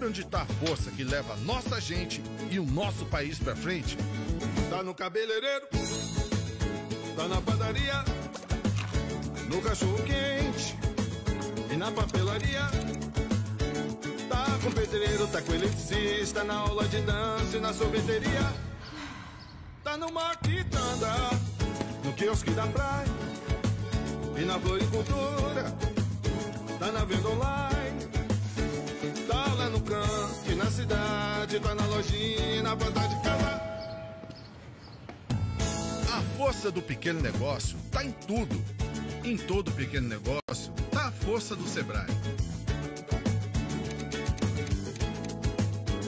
Sabe onde está a força que leva nossa gente e o nosso país para frente? Tá no cabeleireiro, tá na padaria, no cachorro quente e na papelaria. Tá com pedreiro, tá com eletricista, na aula de dança e na sorveteria. Tá numa quitanda, no quiosque da praia e na floricultura. Tá na venda online cidade, vai na lojinha, na de casa. A força do pequeno negócio tá em tudo. Em todo pequeno negócio tá a força do Sebrae.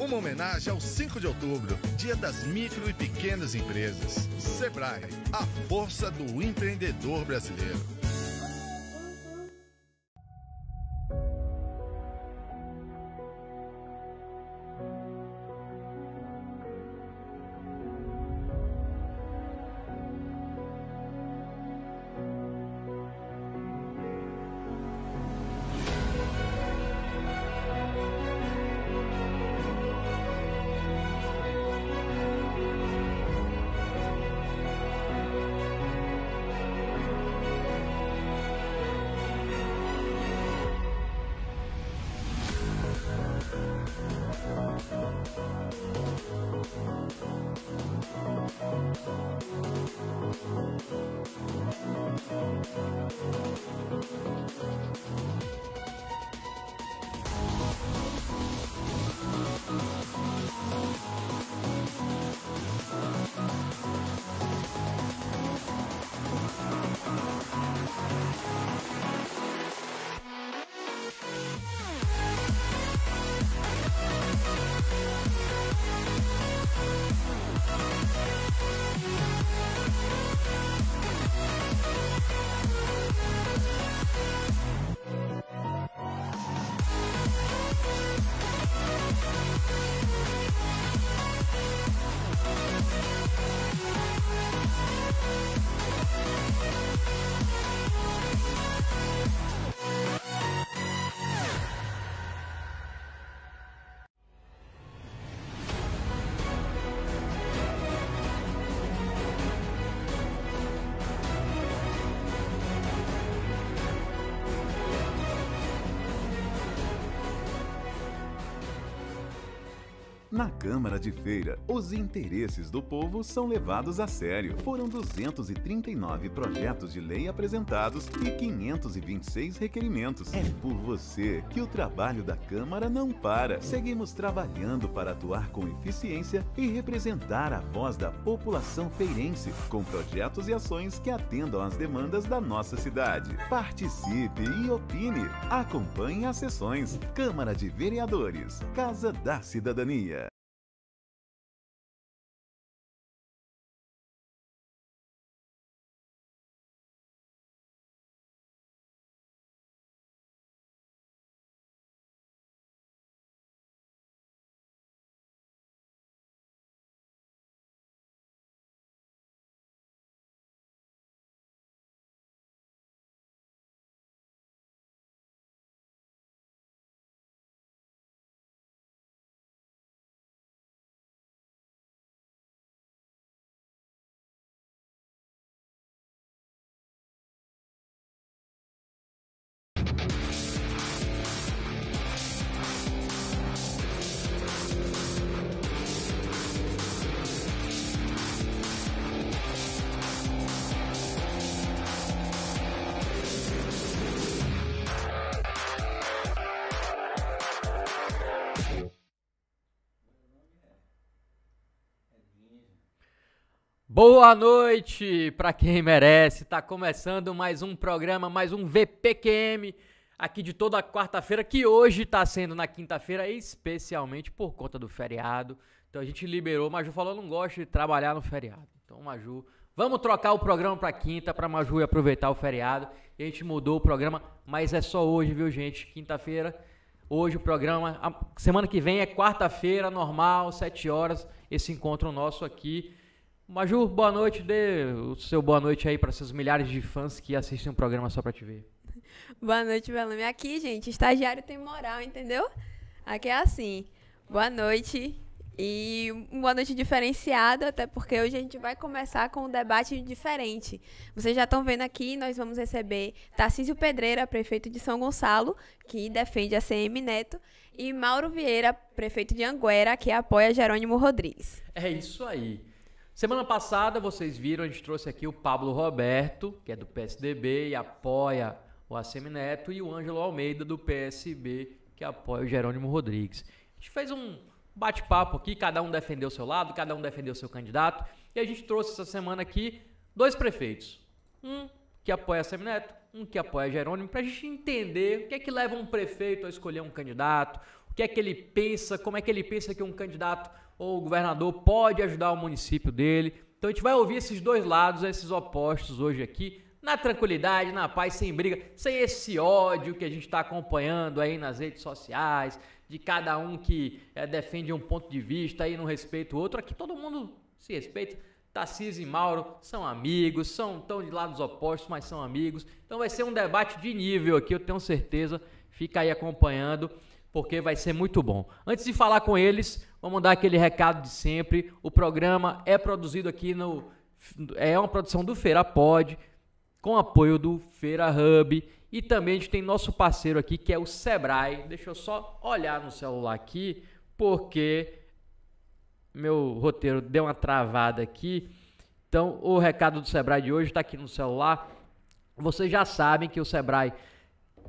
Uma homenagem ao 5 de outubro, dia das micro e pequenas empresas. Sebrae, a força do empreendedor brasileiro. na Câmara de Feira, os interesses do povo são levados a sério. Foram 239 projetos de lei apresentados e 526 requerimentos. É por você que o trabalho da Câmara não para. Seguimos trabalhando para atuar com eficiência e representar a voz da população feirense, com projetos e ações que atendam às demandas da nossa cidade. Participe e opine. Acompanhe as sessões. Câmara de Vereadores, Casa da Cidadania. Boa noite para quem merece. Tá começando mais um programa, mais um VPQM aqui de toda quarta-feira, que hoje tá sendo na quinta-feira, especialmente por conta do feriado. Então a gente liberou. Maju falou: não gosta de trabalhar no feriado. Então, Maju, vamos trocar o programa para quinta, para Maju aproveitar o feriado. E a gente mudou o programa, mas é só hoje, viu, gente? Quinta-feira. Hoje o programa, semana que vem é quarta-feira, normal, 7 horas, esse encontro nosso aqui. Maju, boa noite. Dê o seu boa noite aí para essas milhares de fãs que assistem o um programa só para te ver. Boa noite, Belame. Aqui, gente, estagiário tem moral, entendeu? Aqui é assim. Boa noite. E uma noite diferenciada, até porque hoje a gente vai começar com um debate diferente. Vocês já estão vendo aqui, nós vamos receber Tarcísio Pedreira, prefeito de São Gonçalo, que defende a CM Neto, e Mauro Vieira, prefeito de Anguera, que apoia Jerônimo Rodrigues. É isso aí. Semana passada vocês viram, a gente trouxe aqui o Pablo Roberto, que é do PSDB e apoia o Acemineto Neto, e o Ângelo Almeida, do PSB, que apoia o Jerônimo Rodrigues. A gente fez um bate-papo aqui, cada um defendeu o seu lado, cada um defendeu o seu candidato, e a gente trouxe essa semana aqui dois prefeitos. Um que apoia Assemi Neto, um que apoia Jerônimo, para a gente entender o que é que leva um prefeito a escolher um candidato, o que é que ele pensa, como é que ele pensa que um candidato ou o governador pode ajudar o município dele. Então a gente vai ouvir esses dois lados, esses opostos hoje aqui, na tranquilidade, na paz, sem briga, sem esse ódio que a gente está acompanhando aí nas redes sociais, de cada um que é, defende um ponto de vista e não respeita o outro. Aqui todo mundo se respeita. Tarcísio e Mauro são amigos, são tão de lados opostos, mas são amigos. Então vai ser um debate de nível aqui, eu tenho certeza. Fica aí acompanhando, porque vai ser muito bom. Antes de falar com eles, Vamos mandar aquele recado de sempre. O programa é produzido aqui no. É uma produção do Feira Pod, com apoio do Feira Hub. E também a gente tem nosso parceiro aqui, que é o Sebrae. Deixa eu só olhar no celular aqui, porque meu roteiro deu uma travada aqui. Então, o recado do Sebrae de hoje está aqui no celular. Vocês já sabem que o Sebrae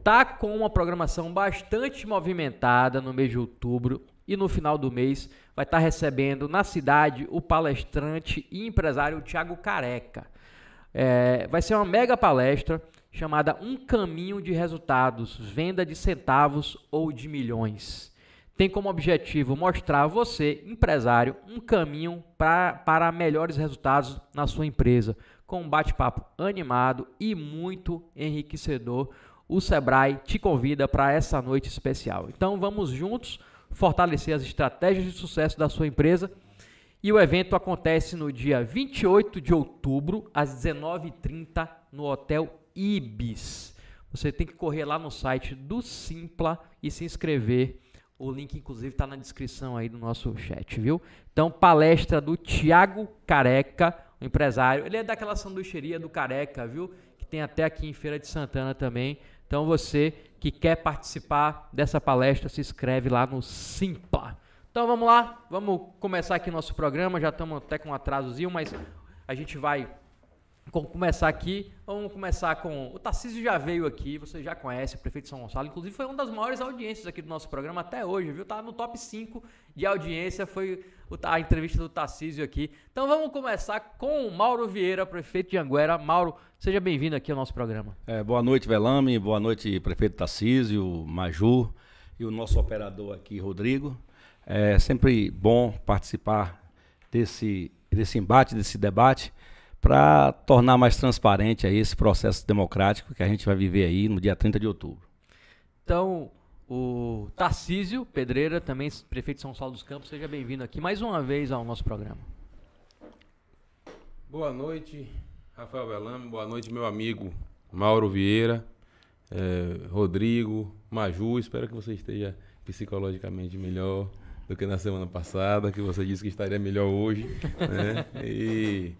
tá com uma programação bastante movimentada no mês de outubro e no final do mês vai estar recebendo na cidade o palestrante e empresário Tiago Careca. É, vai ser uma mega palestra chamada Um Caminho de Resultados, Venda de Centavos ou de Milhões. Tem como objetivo mostrar a você, empresário, um caminho pra, para melhores resultados na sua empresa, com um bate-papo animado e muito enriquecedor. O Sebrae te convida para essa noite especial. Então vamos juntos fortalecer as estratégias de sucesso da sua empresa. E o evento acontece no dia 28 de outubro, às 19h30, no Hotel Ibis. Você tem que correr lá no site do Simpla e se inscrever. O link, inclusive, está na descrição aí do nosso chat, viu? Então, palestra do Tiago Careca, o empresário. Ele é daquela sanduicheria do Careca, viu? Que tem até aqui em Feira de Santana também. Então, você que quer participar dessa palestra, se inscreve lá no Simpla. Então vamos lá, vamos começar aqui nosso programa. Já estamos até com um atrasozinho, mas a gente vai Vamos começar aqui. Vamos começar com. O Tarcísio já veio aqui, você já conhece, o prefeito de São Gonçalo. Inclusive, foi uma das maiores audiências aqui do nosso programa até hoje, viu? Tá no top 5 de audiência. Foi a entrevista do Tarcísio aqui. Então vamos começar com o Mauro Vieira, prefeito de Anguera. Mauro, seja bem-vindo aqui ao nosso programa. É, boa noite, Velame. Boa noite, prefeito Tarcísio, Maju e o nosso operador aqui, Rodrigo. É sempre bom participar desse, desse embate, desse debate para tornar mais transparente aí esse processo democrático que a gente vai viver aí no dia 30 de outubro. Então, o Tarcísio Pedreira, também prefeito de São Paulo dos Campos, seja bem-vindo aqui mais uma vez ao nosso programa. Boa noite, Rafael Belame, boa noite, meu amigo Mauro Vieira, eh, Rodrigo, Maju, espero que você esteja psicologicamente melhor do que na semana passada, que você disse que estaria melhor hoje, né? E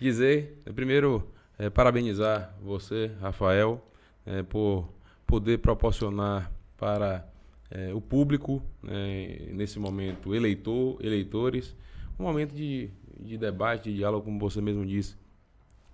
dizer, né, primeiro, é, parabenizar você, Rafael, é, por poder proporcionar para é, o público, né, nesse momento, eleitor, eleitores, um momento de, de debate, de diálogo, como você mesmo disse.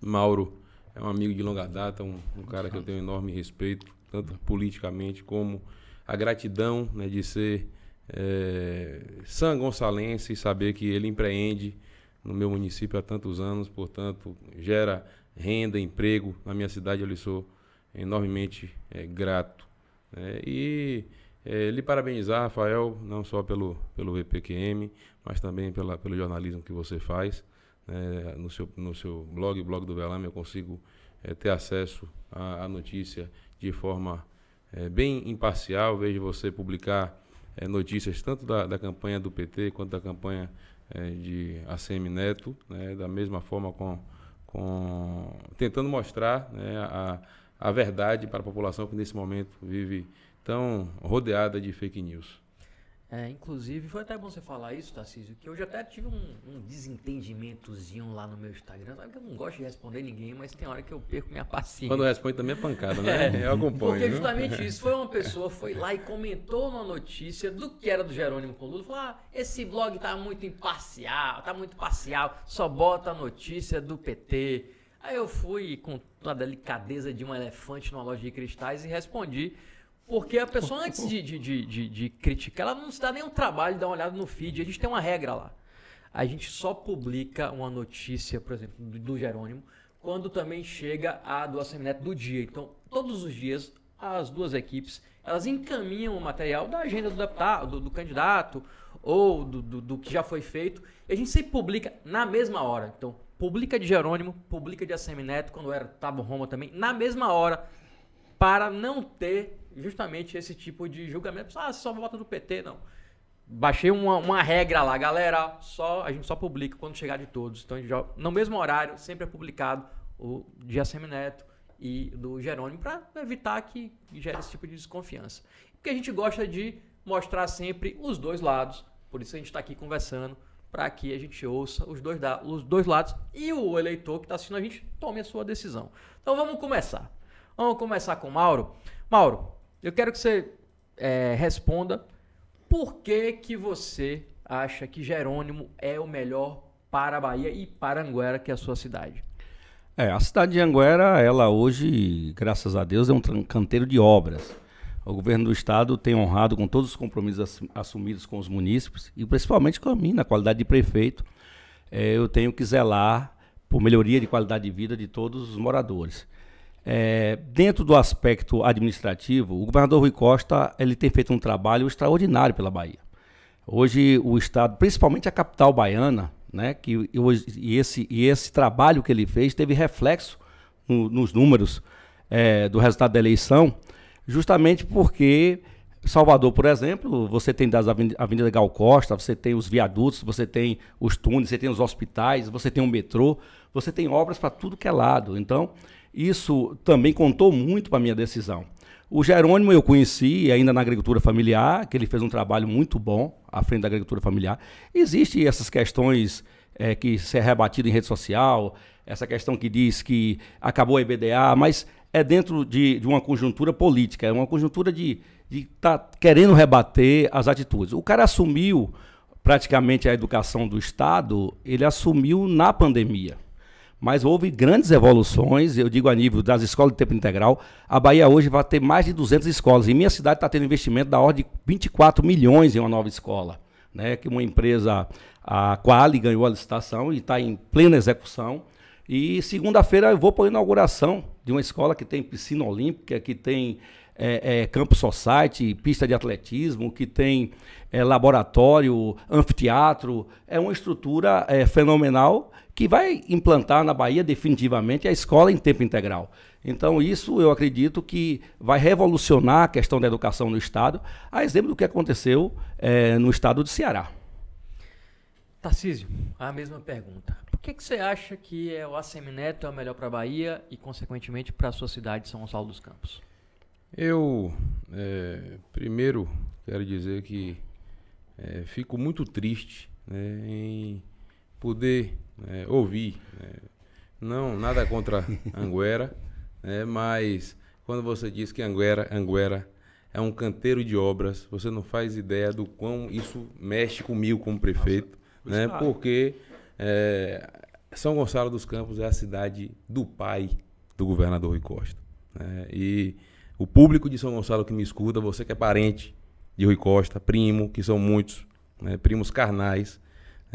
Mauro é um amigo de longa data, um, um cara que eu tenho enorme respeito, tanto politicamente como a gratidão né, de ser é, sangonçalense e saber que ele empreende no meu município há tantos anos, portanto, gera renda, emprego. Na minha cidade eu lhe sou enormemente é, grato. Né? e é, lhe parabenizar, Rafael, não só pelo, pelo VPQM, mas também pela, pelo jornalismo que você faz. Né? no, seu, no seu blog, blog do Velame, eu consigo é, ter acesso à, à, notícia de forma é, bem imparcial. Vejo você publicar é, notícias tanto da, da campanha do PT quanto da campanha é, de ACM Neto, né, da mesma forma com, com tentando mostrar né, a, a verdade para a população que nesse momento vive tão rodeada de fake news. É, inclusive, foi até bom você falar isso, Tarcísio, que eu já até tive um, um, desentendimentozinho lá no meu Instagram. Sabe que eu não gosto de responder ninguém, mas tem hora que eu perco minha paciência. Quando responde também é pancada, né? É, eu algum Porque justamente viu? isso. Foi uma pessoa, foi lá e comentou uma notícia do que era do Jerônimo Coludo. Falou, ah, esse blog tá muito imparcial, tá muito parcial, só bota a notícia do PT. Aí eu fui com a delicadeza de um elefante numa loja de cristais e respondi porque a pessoa, antes de, de, de, de, criticar, ela não se dá nem um trabalho de dar uma olhada no feed. A gente tem uma regra lá. A gente só publica uma notícia, por exemplo, do, Jerônimo, quando também chega a do Assemineto do dia. Então, todos os dias, as duas equipes, elas encaminham o material da agenda do deputado, do, do candidato, ou do, do, do, que já foi feito. E a gente sempre publica na mesma hora. Então, publica de Jerônimo, publica de Assemineto, quando era Tavo Roma também, na mesma hora, para não ter justamente esse tipo de julgamento. Ah, só vota no PT, não. Baixei uma, uma regra lá, galera. Só a gente só publica quando chegar de todos. Então, já, no mesmo horário, sempre é publicado o de Assemi Neto e do Jerônimo para evitar que gere esse tipo de desconfiança. Porque a gente gosta de mostrar sempre os dois lados. Por isso a gente está aqui conversando para que a gente ouça os dois, da, os dois lados e o eleitor que está assistindo a gente tome a sua decisão. Então vamos começar. Vamos começar com Mauro. Mauro, eu quero que você é, responda por que, que você acha que Jerônimo é o melhor para a Bahia e para Anguera, que é a sua cidade? É, a cidade de Anguera, ela hoje, graças a Deus, é um canteiro de obras. O governo do estado tem honrado com todos os compromissos assumidos com os munícipes e principalmente com a mim, na qualidade de prefeito, é, eu tenho que zelar por melhoria de qualidade de vida de todos os moradores. É, dentro do aspecto administrativo, o governador Rui Costa ele tem feito um trabalho extraordinário pela Bahia. Hoje, o Estado, principalmente a capital baiana, né, que, e, esse, e esse trabalho que ele fez teve reflexo no, nos números é, do resultado da eleição, justamente porque Salvador, por exemplo, você tem das Avenida, Avenida Gal Costa, você tem os viadutos, você tem os túneis, você tem os hospitais, você tem o metrô, você tem obras para tudo que é lado. Então, isso também contou muito para a minha decisão. O Jerônimo eu conheci ainda na agricultura familiar, que ele fez um trabalho muito bom à frente da agricultura familiar. Existem essas questões é, que se é rebatido em rede social, essa questão que diz que acabou a EBDA, mas é dentro de, de uma conjuntura política, é uma conjuntura de estar tá querendo rebater as atitudes. O cara assumiu praticamente a educação do Estado, ele assumiu na pandemia mas houve grandes evoluções, eu digo a nível das escolas de tempo integral. A Bahia hoje vai ter mais de 200 escolas. E minha cidade está tendo investimento da ordem de 24 milhões em uma nova escola. Né? Que uma empresa, a Quali, ganhou a licitação e está em plena execução. E segunda-feira eu vou para a inauguração de uma escola que tem piscina olímpica, que tem é, é, campo society, pista de atletismo, que tem é, laboratório, anfiteatro. É uma estrutura é, fenomenal que vai implantar na Bahia definitivamente a escola em tempo integral. Então, isso eu acredito que vai revolucionar a questão da educação no Estado, a exemplo do que aconteceu é, no Estado do Ceará. Tarcísio, a mesma pergunta. Por que, que você acha que é o ACM Neto é o melhor para a Bahia e, consequentemente, para a sua cidade, São Gonçalo dos Campos? Eu, é, primeiro, quero dizer que é, fico muito triste né, em poder é, ouvir. Né? Não, nada contra Anguera, né? mas quando você diz que Anguera, Anguera é um canteiro de obras, você não faz ideia do quão isso mexe comigo como prefeito, Nossa, né? porque é, São Gonçalo dos Campos é a cidade do pai do governador Rui Costa. Né? E o público de São Gonçalo que me escuta, você que é parente de Rui Costa, primo, que são muitos, né? primos carnais,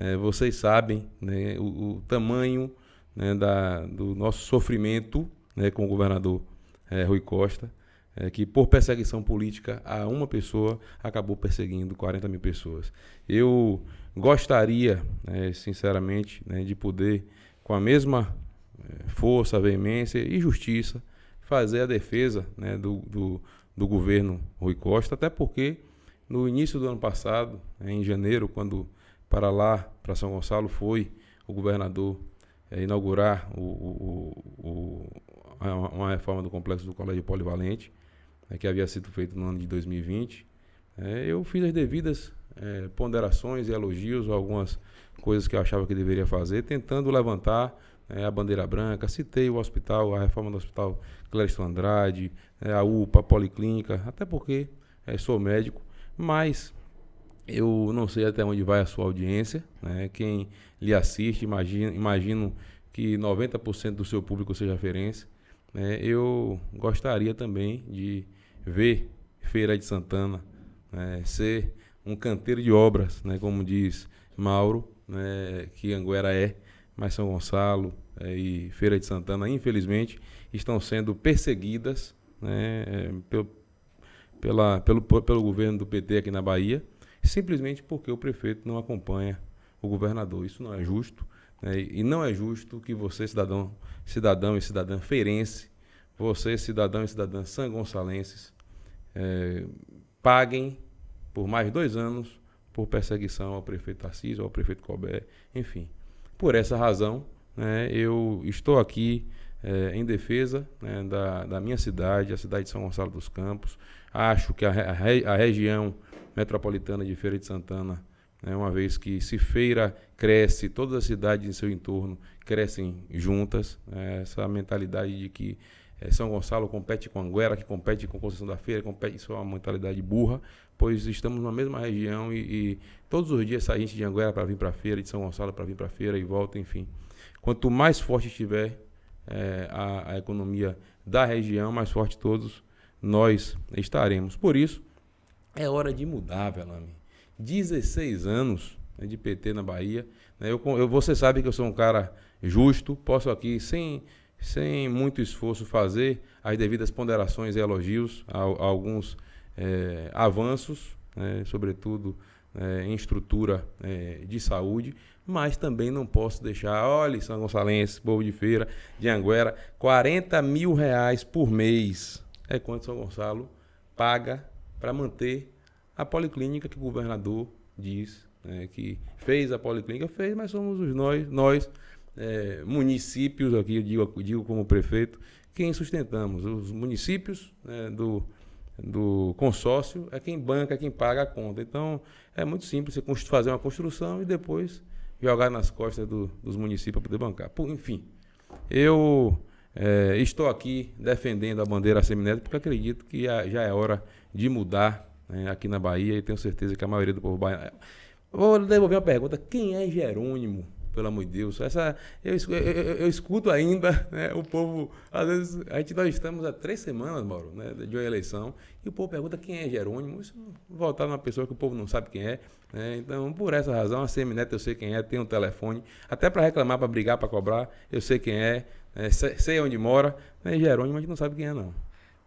é, vocês sabem né, o, o tamanho né, da, do nosso sofrimento né, com o governador é, Rui Costa, é, que por perseguição política a uma pessoa acabou perseguindo 40 mil pessoas. Eu gostaria, né, sinceramente, né, de poder, com a mesma é, força, veemência e justiça, fazer a defesa né, do, do, do governo Rui Costa, até porque no início do ano passado, em janeiro, quando para lá, para São Gonçalo, foi o governador é, inaugurar o, o, o, a, uma reforma do complexo do Colégio Polivalente, é, que havia sido feito no ano de 2020. É, eh, eu fiz as devidas eh, ponderações e elogios algumas coisas que eu achava que deveria fazer, tentando levantar né, a bandeira branca, citei o hospital, a reforma do hospital Cléristo Andrade, né, a UPA, a Policlínica, até porque sou médico, mas eu não sei até onde vai a sua audiência, né? Quem lhe assiste, imagino, imagino que 90% do seu público seja feirense. Né? Eu gostaria também de ver Feira de Santana né? ser um canteiro de obras, né? como diz Mauro, né? que Anguera é, mas São Gonçalo é, e Feira de Santana, infelizmente, estão sendo perseguidas né? É, pelo, pela, pelo, pelo governo do PT aqui na Bahia simplesmente porque o prefeito não acompanha o governador. Isso não é justo. Né? E não é justo que você, cidadão, cidadão e cidadã feirense, você, cidadão e cidadã sangonçalenses, é, paguem por mais dois anos por perseguição ao prefeito Assis, ao prefeito Colbert, enfim. Por essa razão, né, eu estou aqui é, em defesa né, da, da, minha cidade, a cidade de São Gonçalo dos Campos. Acho que a, a, a região metropolitana de Feira de Santana, né, uma vez que se Feira cresce, todas as cidades em seu entorno crescem juntas, né, essa mentalidade de que é, São Gonçalo compete com Anguera, que compete com Conceição da Feira, compete, isso é uma mentalidade burra, pois estamos na mesma região e, e todos os dias sai gente de Anguera para vir para a feira, de São Gonçalo para vir para a feira e volta, enfim. Quanto mais forte estiver é, eh, a, a economia da região, mais forte todos nós estaremos. Por isso, é hora de mudar, Velame. 16 anos né, de PT na Bahia. Né, eu, eu, você sabe que eu sou um cara justo, posso aqui, sem, sem muito esforço, fazer as devidas ponderações e elogios a, a alguns é, avanços, né, sobretudo é, em estrutura é, de saúde, mas também não posso deixar, olha, São Gonçalense, povo de feira, de Anguera, 40 mil reais por mês. É quanto São Gonçalo paga para manter a policlínica que o governador diz né, que fez a policlínica, fez, mas somos os nós, nós é, municípios, aqui eu digo, digo como prefeito, quem sustentamos. Os municípios né, do, do consórcio é quem banca, é quem paga a conta. Então, é muito simples você fazer uma construção e depois jogar nas costas do, dos municípios para poder bancar. Por, enfim, eu é, estou aqui defendendo a bandeira seminética porque acredito que já é hora de mudar né, aqui na Bahia e tenho certeza que a maioria do povo baiano. É, vou devolver uma pergunta: quem é Jerônimo? Pelo amor de Deus, essa, eu, eu, eu escuto ainda né, o povo. Às vezes, a gente, nós estamos há três semanas, Mauro, né, de uma eleição, e o povo pergunta quem é Jerônimo. Isso voltar numa pessoa que o povo não sabe quem é. Né, então, por essa razão, a Semineta eu sei quem é, tem um telefone, até para reclamar, para brigar, para cobrar, eu sei quem é, é sei onde mora. Né, Jerônimo a gente não sabe quem é, não.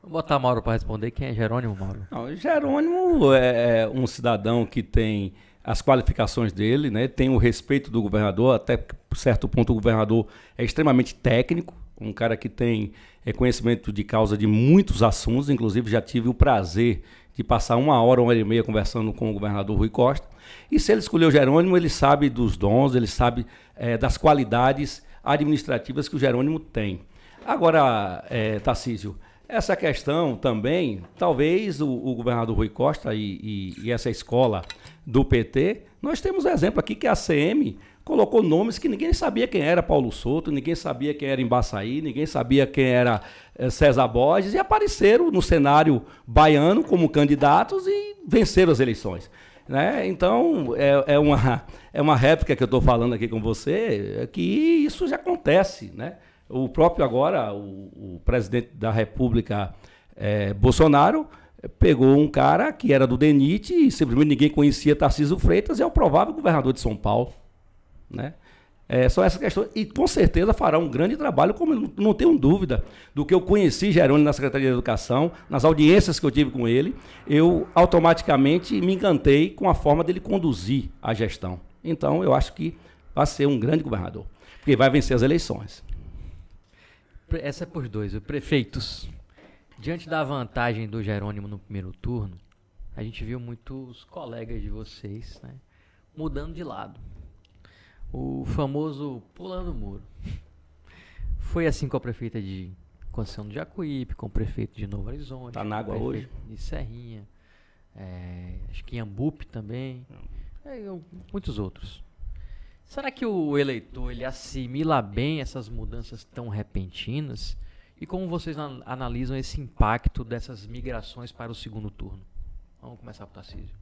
Vou botar Mauro para responder. Quem é Jerônimo, Mauro? Não, Jerônimo é, é um cidadão que tem as qualificações dele, né? tem o respeito do governador, até por certo ponto o governador é extremamente técnico, um cara que tem é, conhecimento de causa de muitos assuntos, inclusive já tive o prazer de passar uma hora, uma hora e meia conversando com o governador Rui Costa. E se ele escolheu Jerônimo, ele sabe dos dons, ele sabe é, das qualidades administrativas que o Jerônimo tem. Agora, é, Tarcísio, essa questão também, talvez o, o governador Rui Costa e, e, e essa escola do PT, nós temos um exemplo aqui que a CM colocou nomes que ninguém sabia quem era Paulo Souto, ninguém sabia quem era Embaçaí, ninguém sabia quem era eh, César Borges, e apareceram no cenário baiano como candidatos e venceram as eleições. Né? Então, é, é, uma, é uma réplica que eu estou falando aqui com você, é que isso já acontece, né? O próprio agora, o, o presidente da República, é, Bolsonaro, pegou um cara que era do DENIT e simplesmente ninguém conhecia Tarcísio Freitas, é o provável governador de São Paulo. Né? É só essa questão. E com certeza fará um grande trabalho, como não tenho dúvida, do que eu conheci Jerônimo na Secretaria de Educação, nas audiências que eu tive com ele, eu automaticamente me encantei com a forma dele conduzir a gestão. Então eu acho que vai ser um grande governador, porque vai vencer as eleições essa é por dois, prefeitos. Diante da vantagem do Jerônimo no primeiro turno, a gente viu muitos colegas de vocês né, mudando de lado. O famoso pulando o muro. Foi assim com a prefeita de Conceição do Jacuípe, com o prefeito de Novo Horizonte. Tá na água hoje? De Serrinha. É, acho que em Ambupe também. É, muitos outros. Será que o eleitor ele assimila bem essas mudanças tão repentinas? E como vocês analisam esse impacto dessas migrações para o segundo turno? Vamos começar por Tarcísio.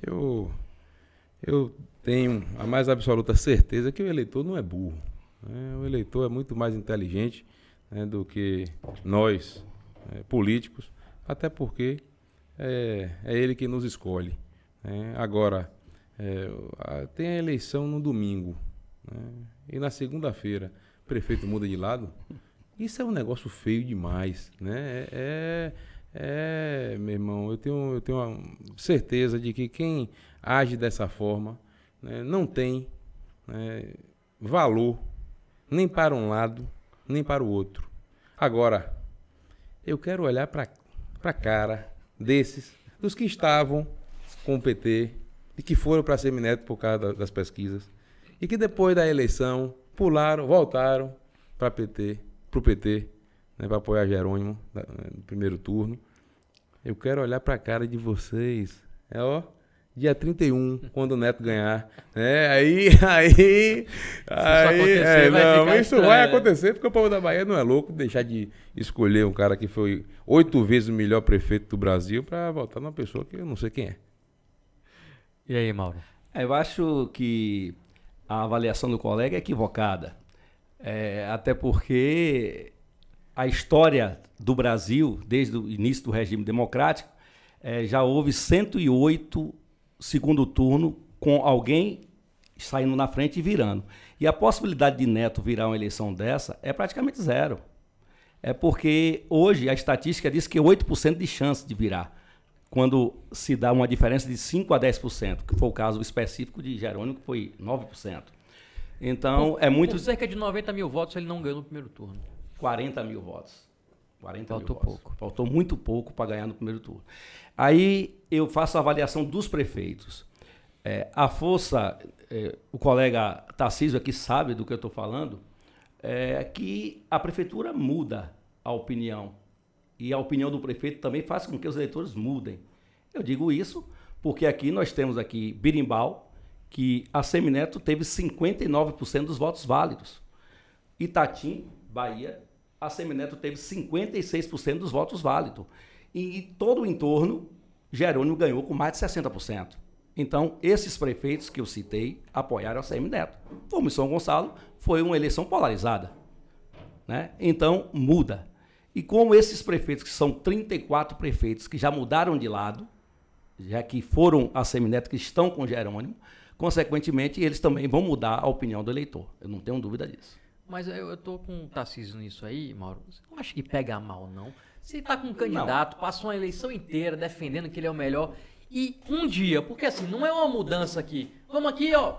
Eu, eu tenho a mais absoluta certeza que o eleitor não é burro. Né? O eleitor é muito mais inteligente né, do que nós, é, políticos, até porque é, é ele que nos escolhe. Né? Agora, é, tem a eleição no domingo. Né? E na segunda-feira, o prefeito muda de lado. Isso é um negócio feio demais. Né? É, é, é meu irmão, eu tenho, eu tenho certeza de que quem age dessa forma né, não tem né, valor nem para um lado, nem para o outro. Agora, eu quero olhar para a cara desses, dos que estavam com o PT e que foram para Semineto por causa das pesquisas e que depois da eleição pularam, voltaram para PT, para o PT, né, para apoiar Jerônimo no primeiro turno. Eu quero olhar para a cara de vocês. É ó, dia 31, quando o Neto ganhar. É, aí, aí, aí, isso é, não, vai isso estranho, vai acontecer porque o povo da Bahia não é louco deixar de escolher um cara que foi oito vezes o melhor prefeito do Brasil para votar numa pessoa que eu não sei quem é. E aí, Mauro? É, eu acho que a avaliação do colega é equivocada. É, até porque a história do Brasil, desde o início do regime democrático, é, já houve 108 segundo turno com alguém saindo na frente e virando. E a possibilidade de Neto virar uma eleição dessa é praticamente zero. É porque hoje a estatística diz que 8% de chance de virar quando se dá uma diferença de 5 a 10%, que foi o caso específico de Jerônimo, que foi 9%. Então, por, é muito. Por cerca de 90 mil votos ele não ganhou no primeiro turno. 40 mil votos. 40 Faltou mil votos. pouco. Faltou muito pouco para ganhar no primeiro turno. Aí eu faço a avaliação dos prefeitos. É, a força, é, o colega Tarcísio aqui sabe do que eu estou falando, é que a prefeitura muda a opinião e a opinião do prefeito também faz com que os eleitores mudem. Eu digo isso porque aqui nós temos aqui Birimbau, que a Semineto teve 59% dos votos válidos. Itatim, Bahia, a Semineto teve 56% dos votos válidos. E, e todo o entorno, Jerônimo ganhou com mais de 60%. Então, esses prefeitos que eu citei apoiaram a Semineto. Como São Gonçalo, foi uma eleição polarizada. Né? Então, muda. E como esses prefeitos, que são 34 prefeitos que já mudaram de lado, já que foram a Semineto, que estão com Jerônimo, consequentemente, eles também vão mudar a opinião do eleitor. Eu não tenho dúvida disso. Mas eu, estou com um Tarcísio nisso aí, Mauro. Você não acha que pega mal, não? Você está com um candidato, passou uma eleição inteira defendendo que ele é o melhor. E um dia, porque assim, não é uma mudança aqui. Vamos aqui, ó.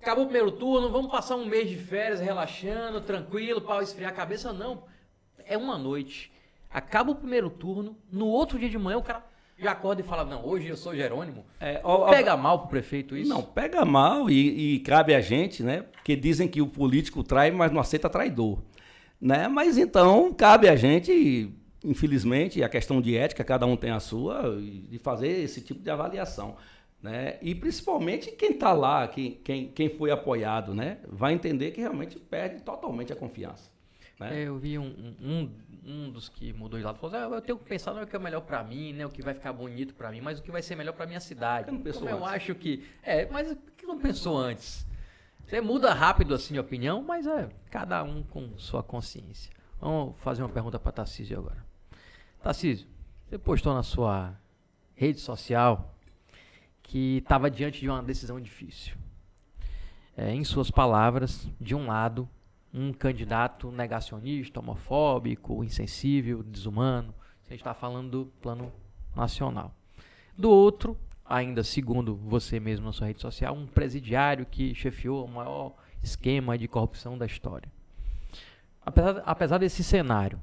Acabou o primeiro turno, vamos passar um mês de férias relaxando, tranquilo, para esfriar a cabeça, não é uma noite. Acaba o primeiro turno, no outro dia de manhã o cara já acorda e fala: Não, hoje eu sou Jerônimo. É, ó, pega ó, mal pro prefeito isso? Não, pega mal e, e, cabe a gente, né? Porque dizem que o político trai, mas não aceita traidor. Né? Mas então cabe a gente, infelizmente, a questão de ética, cada um tem a sua, de fazer esse tipo de avaliação. Né? E principalmente quem está lá, quem, quem, quem foi apoiado, né? vai entender que realmente perde totalmente a confiança. Né? É, eu vi um, um, um dos que mudou de lado falou assim, ah, eu tenho que pensar no é que é melhor para mim, né? O que vai ficar bonito para mim, mas o que vai ser melhor para minha cidade. Como antes? eu acho que. É, mas por que não pensou antes? Você muda rápido assim de opinião, mas é cada um com sua consciência. Vamos fazer uma pergunta para Tarcísio agora. Tarcísio, você postou na sua rede social que estava diante de uma decisão difícil. É, em suas palavras, de um lado, um candidato negacionista, homofóbico, insensível, desumano. Você está falando do plano nacional. Do outro, ainda segundo você mesmo na sua rede social, um presidiário que chefiou o maior esquema de corrupção da história. Apesar, apesar desse cenário,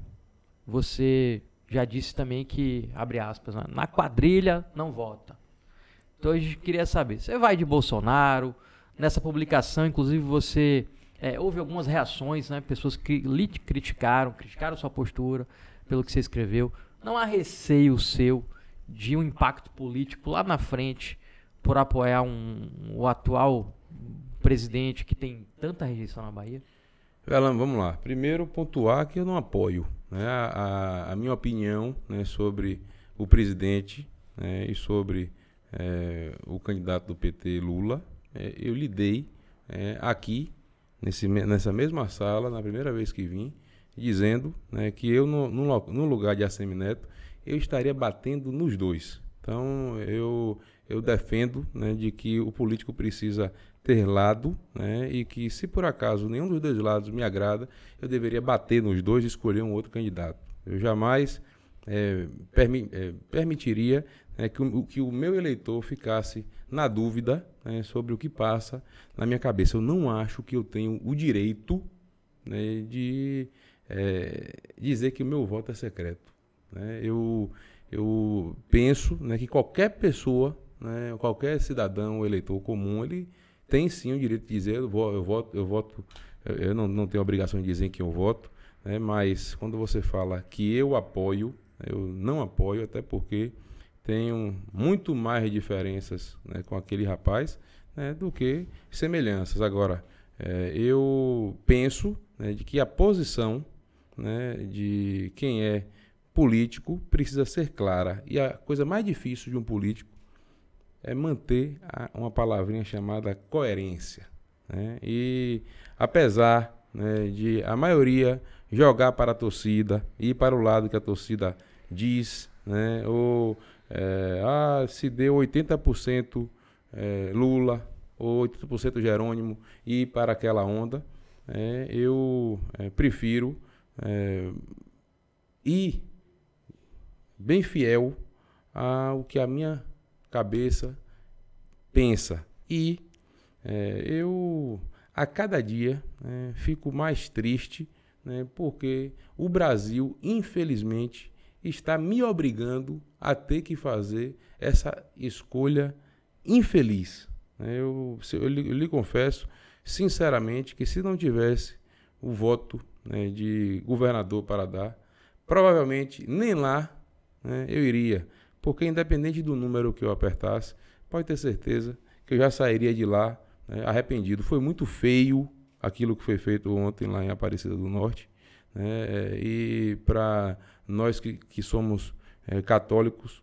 você já disse também que, abre aspas, na quadrilha não vota. Então eu queria saber, você vai de Bolsonaro, nessa publicação, inclusive você é, houve algumas reações, né? Pessoas que lhe criticaram, criticaram sua postura pelo que você escreveu. Não há receio seu de um impacto político lá na frente por apoiar um, o atual presidente que tem tanta rejeição na Bahia? Alan, vamos lá. Primeiro, pontuar que eu não apoio. Né, a, a, minha opinião né, sobre o presidente né, e sobre é, o candidato do PT, Lula, é, eu lhe dei é, aqui nesse, nessa mesma sala, na primeira vez que vim, dizendo né, que eu, no, no, lugar de ACM Neto, eu estaria batendo nos dois. Então, eu, eu defendo né, de que o político precisa ter lado né, e que, se por acaso nenhum dos dois lados me agrada, eu deveria bater nos dois e escolher um outro candidato. Eu jamais é, permi é, permitiria é, que, o, que o meu eleitor ficasse na dúvida né, sobre o que passa na minha cabeça. Eu não acho que eu tenho o direito né, de é, dizer que o meu voto é secreto. Né? Eu, eu penso né, que qualquer pessoa, né, qualquer cidadão eleitor comum, ele tem sim o direito de dizer eu voto, eu voto, eu não, não tenho obrigação de dizer em eu voto, né, mas quando você fala que eu apoio, eu não apoio, até porque tenho muito mais diferenças né, com aquele rapaz né, do que semelhanças. Agora, é, eu penso né, de que a posição né, de quem é político precisa ser clara. E a coisa mais difícil de um político é manter a, uma palavrinha chamada coerência. Né. E apesar né, de a maioria jogar para a torcida, ir para o lado que a torcida diz, né? ou é, ah, se deu 80% é, Lula ou 80% Jerônimo e para aquela onda, é, eu é, prefiro é, ir bem fiel ao que a minha cabeça pensa. E é, eu, a cada dia, né, fico mais triste né, porque o Brasil, infelizmente, está me obrigando a ter que fazer essa escolha infeliz. Né? Eu, eu, eu lhe confesso, sinceramente, que se não tivesse o voto né, de governador para dar, provavelmente nem lá né, eu iria, porque independente do número que eu apertasse, pode ter certeza que eu já sairia de lá né, arrependido. Foi muito feio aquilo que foi feito ontem lá em Aparecida do Norte, né, e para nós que, que somos é, católicos,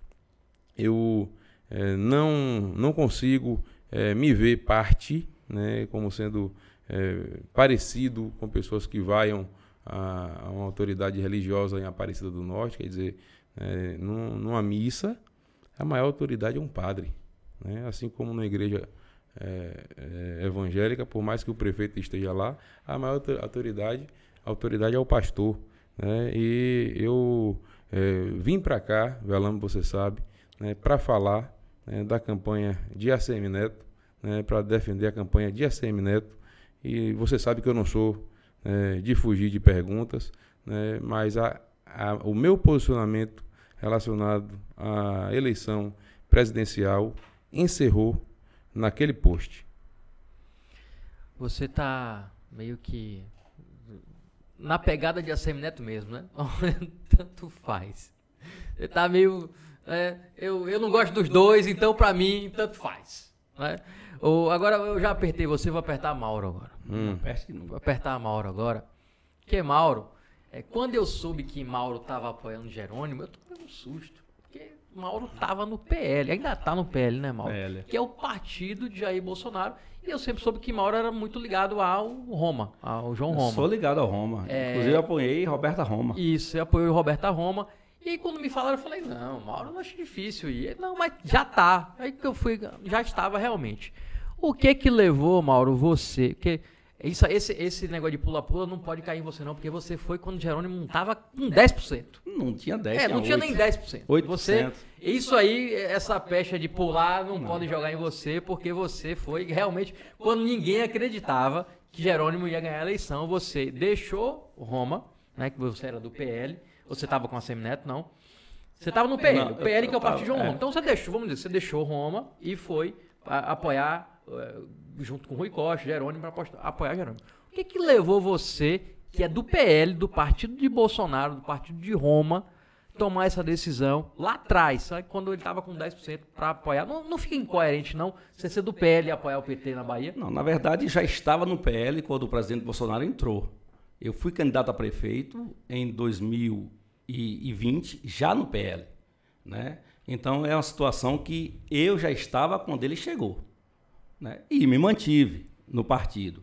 eu é, não, não consigo é, me ver parte, né, como sendo parecido com pessoas que vaiam a, a, uma autoridade religiosa em Aparecida do Norte, quer dizer, num, numa missa, a maior autoridade é um padre, né? assim como na igreja evangélica, por mais que o prefeito esteja lá, a maior autoridade, autoridade é o pastor. Né? E eu é, vim para cá, Velame, você sabe, né, para falar né, da campanha de ACM Neto, né, para defender a campanha de ACM Neto. E você sabe que eu não sou é, de fugir de perguntas, né, mas a, a, o meu posicionamento relacionado à eleição presidencial encerrou naquele post. Você está meio que na é. pegada de ACM Neto mesmo, né? Tanto faz. Ele tá meio. É, eu, eu não gosto dos dois, então para mim, tanto faz. Né? Ou, agora eu já apertei você, vou apertar Mauro agora. Hum. Vou apertar Mauro agora. Porque Mauro, é, quando eu soube que Mauro tava apoiando Jerônimo, eu tomei um susto. Mauro tava no PL, ainda tá no PL, né, Mauro? PL. Que é o partido de Jair Bolsonaro. E eu sempre soube que Mauro era muito ligado ao Roma, ao João Roma. Eu sou ligado ao Roma. É... Inclusive eu apoiei Roberta Roma. Isso, eu apoiei Roberta Roma. E aí, quando me falaram, eu falei, não, Mauro, eu acho difícil ir. Não, mas já tá. Aí que eu fui, já estava realmente. O que que levou, Mauro, você? Porque é isso, esse, esse negócio de pula-pula não pode cair em você, não, porque você foi quando o Jerônimo estava com 10%. É. Não tinha 10%. É, não tinha 8, nem 10%. 8%. Você, isso aí, essa pecha de pular não, não pode jogar em você, porque você foi realmente quando ninguém acreditava que Jerônimo ia ganhar a eleição. Você deixou Roma, né, que você era do PL, você estava com a Semineto, não. Você estava no PL, não, o PL eu, que é o Partido de João É. Então você deixou, vamos dizer, você deixou Roma e foi apoiar é, junto com Rui Costa, Jerônimo, para apoiar Jerônimo. O que, que levou você, que é do PL, do partido de Bolsonaro, do partido de Roma, tomar essa decisão lá atrás, sabe? quando ele estava com 10% para apoiar. Não, não fica incoerente, não, você ser do PL e apoiar o PT na Bahia? Não, na verdade já estava no PL quando o presidente Bolsonaro entrou. Eu fui candidato a prefeito em 2020, já no PL. Né? Então é uma situação que eu já estava quando ele chegou né? e me mantive no partido.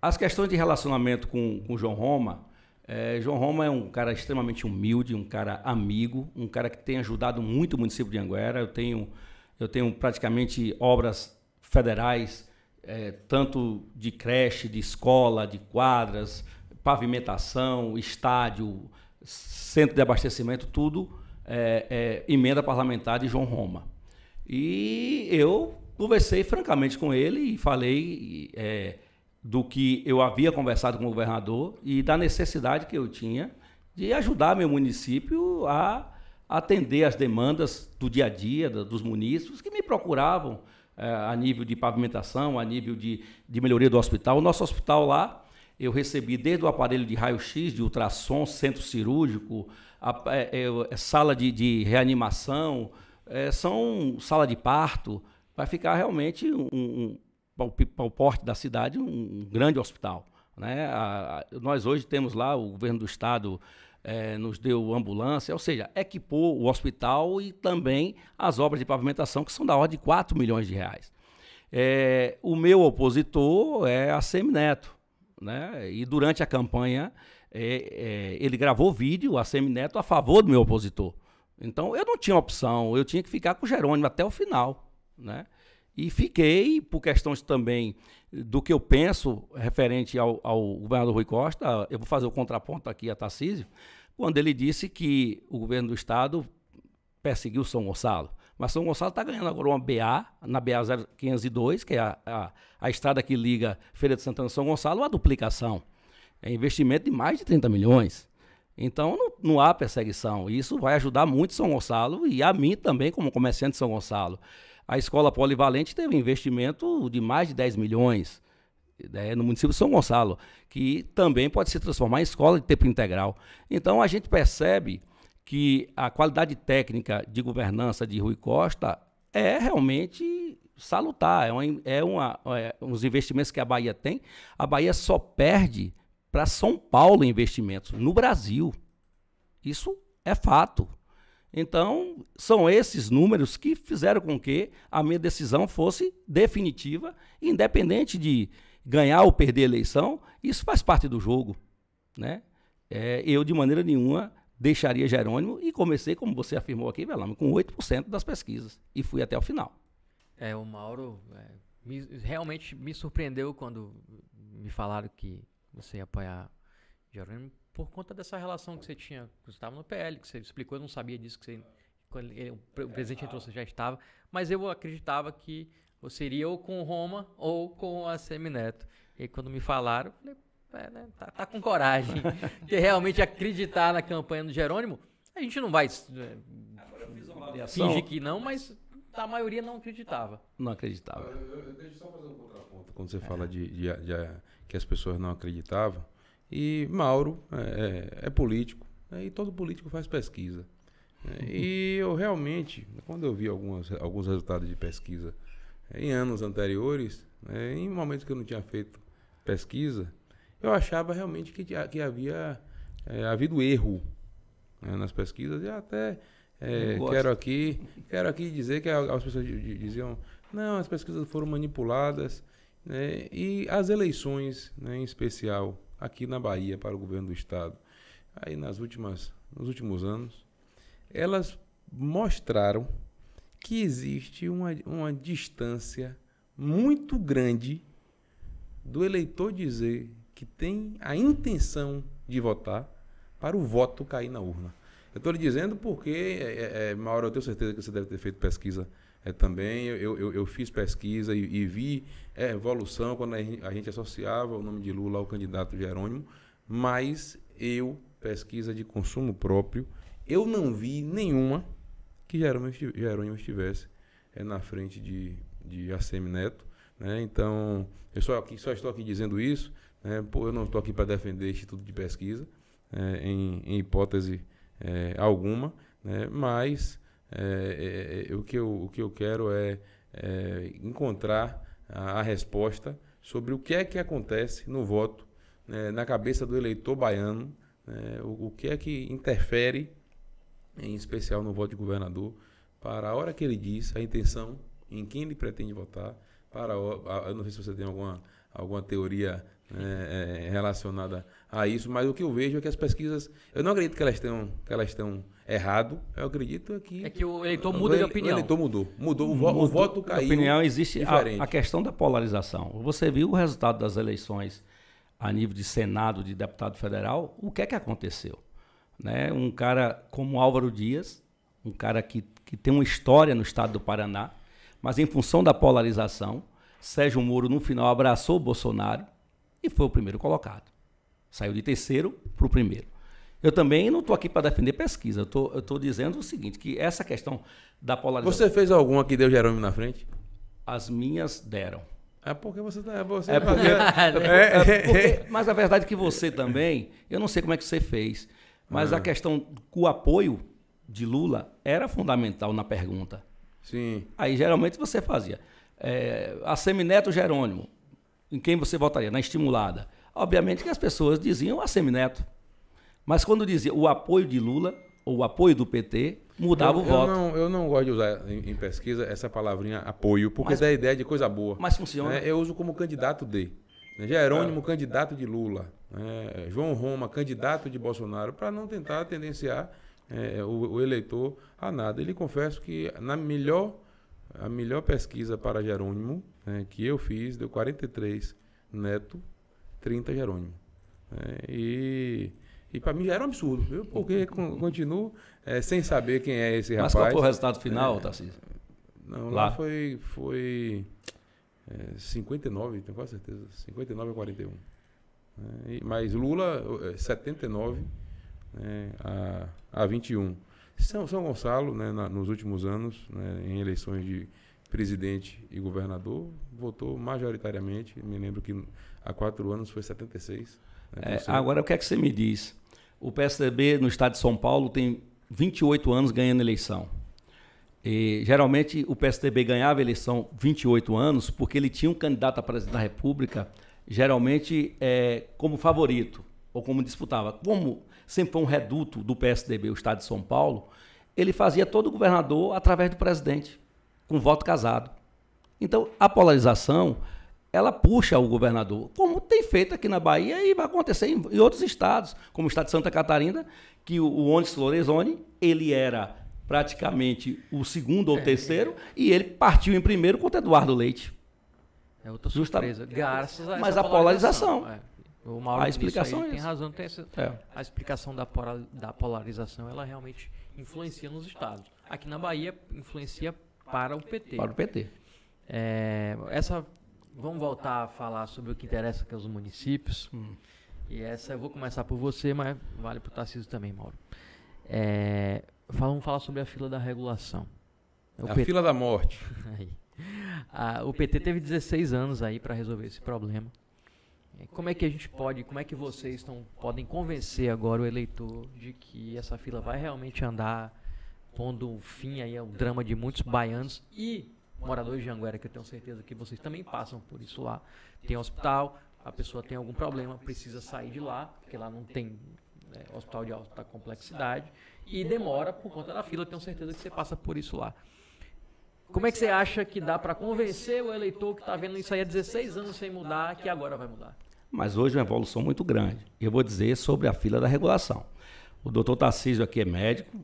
As questões de relacionamento com, com João Roma, é, João Roma é um cara extremamente humilde, um cara amigo, um cara que tem ajudado muito o município de Anguera. Eu tenho, eu tenho praticamente obras federais, é, tanto de creche, de escola, de quadras, pavimentação, estádio, centro de abastecimento, tudo é, é emenda parlamentar de João Roma. E eu Conversei francamente com ele e falei é, do que eu havia conversado com o governador e da necessidade que eu tinha de ajudar meu município a atender as demandas do dia a dia dos munícipes que me procuravam é, a nível de pavimentação, a nível de, de melhoria do hospital. O nosso hospital lá, eu recebi desde o aparelho de raio-x, de ultrassom, centro cirúrgico, a, a, é, a, é, é, sala de, de reanimação, é, são sala de parto, vai ficar realmente um, um para o porte da cidade, um grande hospital. Né? A, a, nós hoje temos lá, o governo do estado é, nos deu ambulância, ou seja, equipou o hospital e também as obras de pavimentação, que são da ordem de 4 milhões de reais. É, o meu opositor é a Semineto, né? e durante a campanha é, é, ele gravou vídeo, a Semineto, a favor do meu opositor. Então eu não tinha opção, eu tinha que ficar com o Jerônimo até o final né? E fiquei, por questões também do que eu penso referente ao, ao governador Rui Costa, eu vou fazer o contraponto aqui a Tarcísio, quando ele disse que o governo do Estado perseguiu São Gonçalo. Mas São Gonçalo está ganhando agora uma BA, na BA 0502, que é a, a, a estrada que liga Feira de Santana e São Gonçalo, a duplicação. É investimento de mais de 30 milhões. Então não, não, há perseguição. Isso vai ajudar muito São Gonçalo e a mim também, como comerciante de São Gonçalo. A escola polivalente teve um investimento de mais de 10 milhões né, no município de São Gonçalo, que também pode se transformar em escola de tempo integral. Então a gente percebe que a qualidade técnica de governança de Rui Costa é realmente salutar. É, uma, é, uma, é uns investimentos que a Bahia tem. A Bahia só perde para São Paulo investimentos no Brasil. Isso é fato. Então, são esses números que fizeram com que a minha decisão fosse definitiva, independente de ganhar ou perder a eleição, isso faz parte do jogo. Né? É, eu, de maneira nenhuma, deixaria Jerônimo e comecei, como você afirmou aqui, Velame, com 8% das pesquisas e fui até o final. É, o Mauro é, me, realmente me surpreendeu quando me falaram que você ia apoiar Jerônimo, por conta dessa relação que você tinha, que você estava no PL, que você explicou, eu não sabia disso, que você, quando ele, o é, presidente entrou, você já estava, mas eu acreditava que ou seria ou com o Roma ou com a Semineto. E quando me falaram, eu falei, é, né, tá, tá, com coragem. Porque realmente acreditar na campanha do Jerônimo, a gente não vai é, é fingir que não, mas a maioria não acreditava. Não acreditava. deixa eu só fazer um contraponto. Quando você é. fala de, de, de, que as pessoas não acreditavam, e Mauro é, é, é político, né? e todo político faz pesquisa. Né? E eu realmente, quando eu vi algumas, alguns resultados de pesquisa é, em anos anteriores, né? em momentos que eu não tinha feito pesquisa, eu achava realmente que, que havia é, havido erro né? nas pesquisas e até é, quero aqui quero aqui dizer que as pessoas diziam não as pesquisas foram manipuladas né? e as eleições né, em especial aqui na Bahia para o governo do estado. Aí nas últimas, nos últimos anos, elas mostraram que existe uma, uma distância muito grande do eleitor dizer que tem a intenção de votar para o voto cair na urna. Eu estou lhe dizendo porque, é, é, é, Mauro, eu tenho certeza que você deve ter feito pesquisa é, também eu, eu, eu, fiz pesquisa e, e vi é, evolução quando a gente, a gente, associava o nome de Lula ao candidato Jerônimo, mas eu, pesquisa de consumo próprio, eu não vi nenhuma que Jerônimo, Jerônimo estivesse é, na frente de, de ACM Neto. Né? Então, eu só, aqui, só estou aqui dizendo isso, né? Pô, eu não estou aqui para defender Instituto de Pesquisa, é, em, em, hipótese é, alguma, né? mas é, é, é, o, que eu, o que eu quero é, é, encontrar a, a, resposta sobre o que é que acontece no voto, né, na cabeça do eleitor baiano, né, o, o que é que interfere, em especial no voto de governador, para a hora que ele diz a intenção, em quem ele pretende votar, para a, eu não sei se você tem alguma alguma teoria é, é, relacionada a isso, mas o que eu vejo é que as pesquisas, eu não acredito que elas tenham, que elas estão errado, eu acredito que é que o eleitor muda de opinião. O eleitor mudou, mudou, o, o voto caiu. A opinião existe a, a, questão da polarização. Você viu o resultado das eleições a nível de Senado, de deputado federal, o que é que aconteceu? Né? Um cara como Álvaro Dias, um cara que, que tem uma história no estado do Paraná, mas em função da polarização, Sérgio Moro no final abraçou o Bolsonaro, e foi o primeiro colocado. Saiu de terceiro para o primeiro. Eu também não estou aqui para defender pesquisa. Eu estou dizendo o seguinte, que essa questão da polarização... Você fez alguma que deu Jerônimo na frente? As minhas deram. É porque você tá. É você é, tá é porque, é, é porque, é. mas a verdade é que você também, eu não sei como é que você fez, mas ah. a questão com o apoio de Lula era fundamental na pergunta. Sim. Aí geralmente você fazia. É, a Semineto Jerônimo, em quem você votaria? Na estimulada. Obviamente que as pessoas diziam a semineto. Mas quando dizia o apoio de Lula ou o apoio do PT, mudava eu, o eu voto. Não, eu não gosto de usar em, em pesquisa essa palavrinha apoio, porque mas, dá a ideia de coisa boa. Mas funciona. É, eu uso como candidato de. Né? Jerônimo, é. candidato de Lula. É, João Roma, candidato de Bolsonaro, para não tentar tendenciar é, o, o eleitor a nada. Ele confesso que, na melhor a melhor pesquisa para Jerônimo né, que eu fiz deu 43 Neto, 30 Jerônimo. Né, e e para mim já era um absurdo, viu? porque continuo é, sem saber quem é esse rapaz. Mas qual foi o resultado final, é, Tarcísio? Não, lá, lá foi, foi é, 59, tenho quase certeza. 59 a 41. É, mas Lula, 79 é, né, a, a 21. São, São Gonçalo, né, na, nos últimos anos, né, em eleições de presidente e governador, votou majoritariamente. Me lembro que há quatro anos foi 76. Né, é, agora, o que é que você me diz? O PSDB no estado de São Paulo tem 28 anos ganhando eleição. E, geralmente o PSDB ganhava eleição 28 anos porque ele tinha um candidato a presidente da República, geralmente é, como favorito, ou como disputava. Como sempre foi um reduto do PSDB, o Estado de São Paulo, ele fazia todo o governador através do presidente, com voto casado. Então, a polarização, ela puxa o governador, como tem feito aqui na Bahia e vai acontecer em, em outros estados, como o estado de Santa Catarina, que o, o Onis ele era praticamente o segundo ou é, terceiro, e ele partiu em primeiro contra Eduardo Leite. É outra surpresa. Justa... Graças a Mas a polarização. polarização. É. O Mauro a explicação aí, é tem razão. Tem essa, é. A explicação da, da polarização, ela realmente influencia nos estados. Aqui na Bahia, influencia para o PT. Para o PT. É, essa, vamos voltar a falar sobre o que interessa que é os municípios. Hum. E essa eu vou começar por você, mas vale para o Tarcísio também, Mauro. É, vamos falar sobre a fila da regulação. O a PT... fila da morte. Ah, o PT teve 16 anos aí para resolver esse problema. É, como é que a gente pode, como é que vocês estão, podem convencer agora o eleitor de que essa fila vai realmente andar, pondo fim aí ao drama de muitos baianos e moradores de Anguera, que eu tenho certeza que vocês também passam por isso lá. Tem hospital, a pessoa tem algum problema, precisa sair de lá, porque lá não tem né, hospital de alta complexidade, e demora por conta da fila, tenho certeza que você passa por isso lá. Como é que você acha que dá para convencer o eleitor que está vendo isso aí há 16 anos sem mudar, que agora vai mudar? Mas hoje é uma evolução muito grande. Eu vou dizer sobre a fila da regulação. O doutor Tarcísio aqui é médico,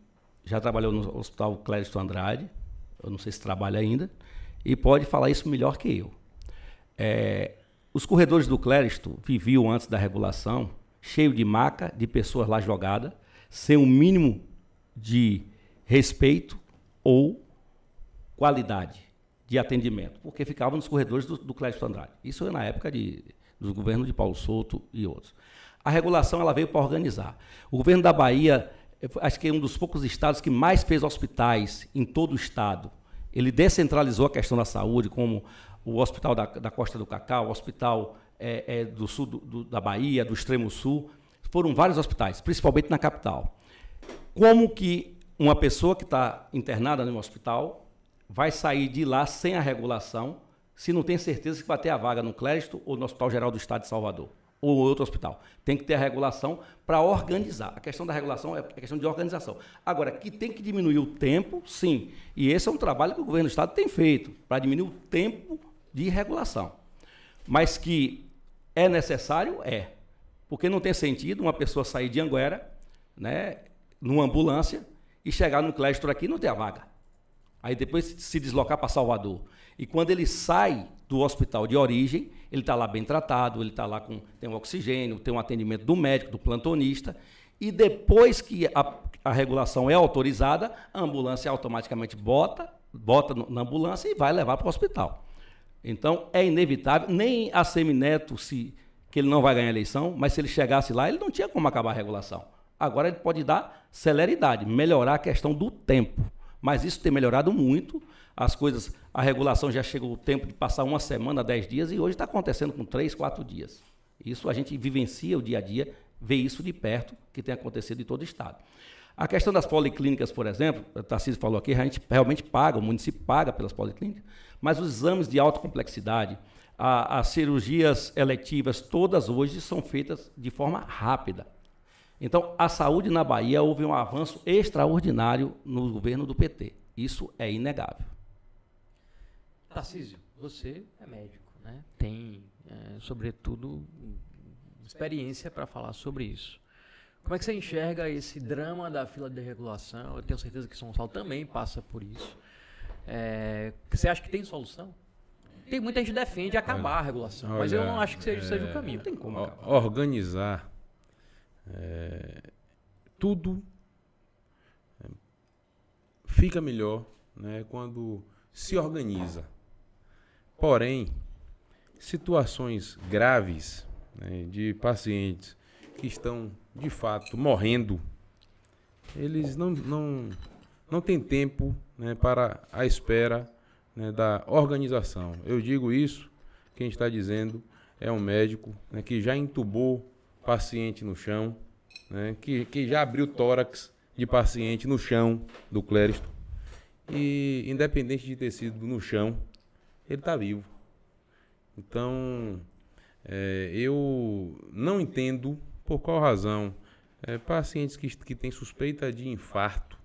já trabalhou no Hospital Cléristo Andrade, eu não sei se trabalha ainda, e pode falar isso melhor que eu. É, os corredores do Cléristo viviam antes da regulação cheio de maca, de pessoas lá jogadas, sem o um mínimo de respeito ou qualidade de atendimento, porque ficava nos corredores do, do Andrade. Isso é na época de, dos governos de Paulo Souto e outros. A regulação ela veio para organizar. O governo da Bahia, eh, acho que é um dos poucos estados que mais fez hospitais em todo o estado. Ele descentralizou a questão da saúde, como o Hospital da, da Costa do Cacau, o Hospital é, é, do Sul do, do, da Bahia, do Extremo Sul. Foram vários hospitais, principalmente na capital. Como que uma pessoa que está internada no hospital vai sair de lá sem a regulação, se não tem certeza que vai ter a vaga no Clérito ou no Hospital Geral do Estado de Salvador ou outro hospital. Tem que ter a regulação para organizar. A questão da regulação é a é questão de organização. Agora, que tem que diminuir o tempo, sim. E esse é um trabalho que o governo do Estado tem feito para diminuir o tempo de regulação. Mas que é necessário, é. Porque não tem sentido uma pessoa sair de Anguera, né, numa ambulância, e chegar no Cléstor aqui e não ter a vaga aí depois se deslocar para Salvador. E quando ele sai do hospital de origem, ele está lá bem tratado, ele está lá com tem um oxigênio, tem um atendimento do médico, do plantonista, e depois que a, a regulação é autorizada, a ambulância automaticamente bota, bota no, na ambulância e vai levar para o hospital. Então é inevitável, nem a semineto se que ele não vai ganhar a eleição, mas se ele chegasse lá, ele não tinha como acabar a regulação. Agora ele pode dar celeridade, melhorar a questão do tempo. Mas isso tem melhorado muito. As coisas, a regulação já chegou o tempo de passar uma semana, dez dias, e hoje está acontecendo com três, quatro dias. Isso a gente vivencia o dia a dia, vê isso de perto, que tem acontecido em todo o Estado. A questão das policlínicas, por exemplo, o Tarcísio falou aqui, a gente realmente paga, o município paga pelas policlínicas, mas os exames de alta complexidade, a, as cirurgias eletivas, todas hoje são feitas de forma rápida. Então, a saúde na Bahia houve um avanço extraordinário no governo do PT. Isso é inegável. Tarcísio, você é médico, né? Tem, é, sobretudo, experiência para falar sobre isso. Como é que você enxerga esse drama da fila de regulação? Eu tenho certeza que São Paulo também passa por isso. É, você acha que tem solução? Tem muita gente defende acabar olha, a regulação, olha, mas eu não acho que seja, é, seja o é, caminho. Não tem como. Acabar. Organizar é, tudo é, fica melhor né, quando se organiza. Porém, situações graves né, de pacientes que estão de fato morrendo, eles não, não, não têm tempo né, para a espera né, da organização. Eu digo isso, quem está dizendo é um médico né, que já entubou paciente no chão, né? que, que já abriu tórax de paciente no chão do clérigo E independente de ter sido no chão, ele está vivo. Então, é, eu não entendo por qual razão é, pacientes que, que têm suspeita de infarto,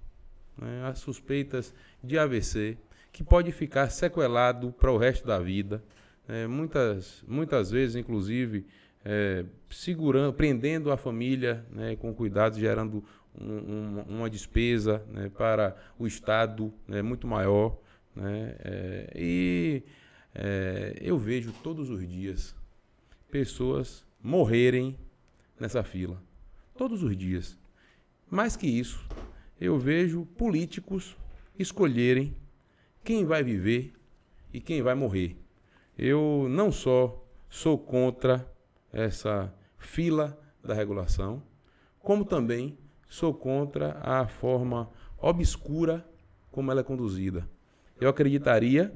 né, as suspeitas de AVC, que pode ficar sequelado para o resto da vida. É, muitas, muitas vezes, inclusive, é, segurando, prendendo a família né, com cuidado, gerando um, um, uma despesa né, para o Estado né, muito maior. Né, é, e é, eu vejo todos os dias pessoas morrerem nessa fila. Todos os dias. Mais que isso, eu vejo políticos escolherem quem vai viver e quem vai morrer. Eu não só sou contra essa fila da regulação, como também sou contra a forma obscura como ela é conduzida. Eu acreditaria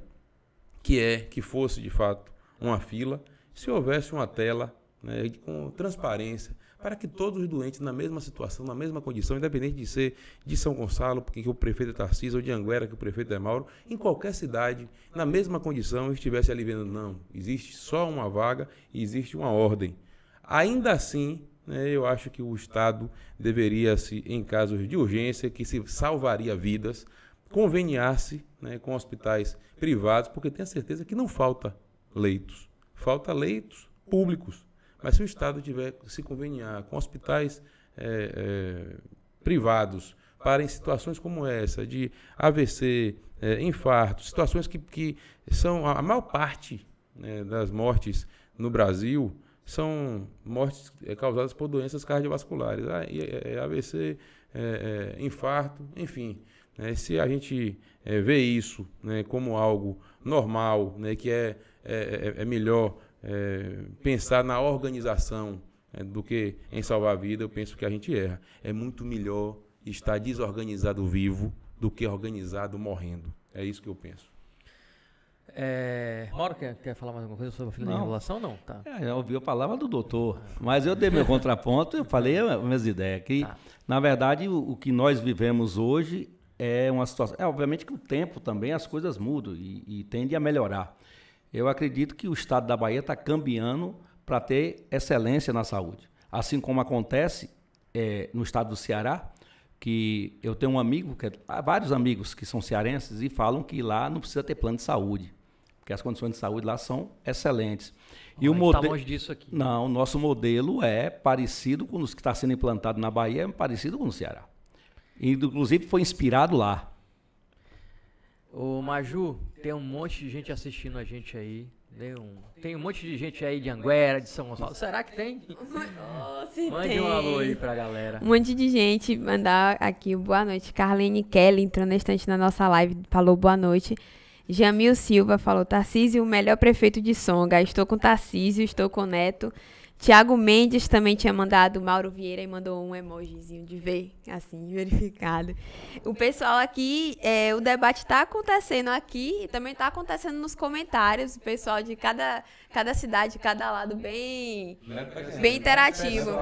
que é que fosse de fato uma fila se houvesse uma tela né, com transparência para que todos os doentes, na mesma situação, na mesma condição, independente de ser de São Gonçalo, porque que o prefeito é Tarcísio, ou de Anguera, que o prefeito é Mauro, em qualquer cidade, na mesma condição, estivesse ali vendo, não, existe só uma vaga e existe uma ordem. Ainda assim, né, eu acho que o Estado deveria, se em casos de urgência, que se salvaria vidas, conveniar-se né, com hospitais privados, porque tenho certeza que não falta leitos. Falta leitos públicos. Mas se o Estado tiver se conveniar com hospitais é, é, privados para em situações como essa, de AVC, é, infarto, situações que, que são a, maior parte né, das mortes no Brasil são mortes é, causadas por doenças cardiovasculares, AVC, ah, é, é, infarto, enfim. É, se a gente é, vê isso né, como algo normal, né, que é, é, melhor é, pensar na organização é, do que em salvar a vida, eu penso que a gente erra. É muito melhor estar desorganizado vivo do que organizado morrendo. É isso que eu penso. É, Mauro, quer, quer falar mais alguma coisa sobre a filha não. de enrolação? Não, tá. É, eu ouvi a palavra do doutor, mas eu dei meu contraponto, eu falei as minhas ideias. Que, tá. Na verdade, o, o, que nós vivemos hoje é uma situação... É, obviamente que o tempo também, as coisas mudam e, e tendem a melhorar eu acredito que o estado da Bahia está cambiando para ter excelência na saúde. Assim como acontece é, no estado do Ceará, que eu tenho um amigo, que, é, há vários amigos que são cearenses e falam que lá não precisa ter plano de saúde, porque as condições de saúde lá são excelentes. E ah, o modelo tá disso aqui. Não, o nosso modelo é parecido com os que está sendo implantado na Bahia, é parecido com o Ceará. Inclusive foi inspirado lá. Ô Maju, tem um monte de gente assistindo a gente aí. Né? Um, tem um monte de gente aí de Anguera, de São Gonçalo. Será que tem? Nossa, Mande tem. um alô aí pra galera. Um monte de gente mandar aqui boa noite. Carlene Kelly entrou na estante na nossa live, falou boa noite. Jamil Silva falou: Tarcísio, o melhor prefeito de Songa. Estou com Tarcísio, estou com Neto. Tiago Mendes também tinha mandado, Mauro Vieira e mandou um emojizinho de ver, assim, verificado. O pessoal aqui, é, o debate está acontecendo aqui e também está acontecendo nos comentários. O pessoal de cada, cada cidade, cada lado, bem, é bem interativo. É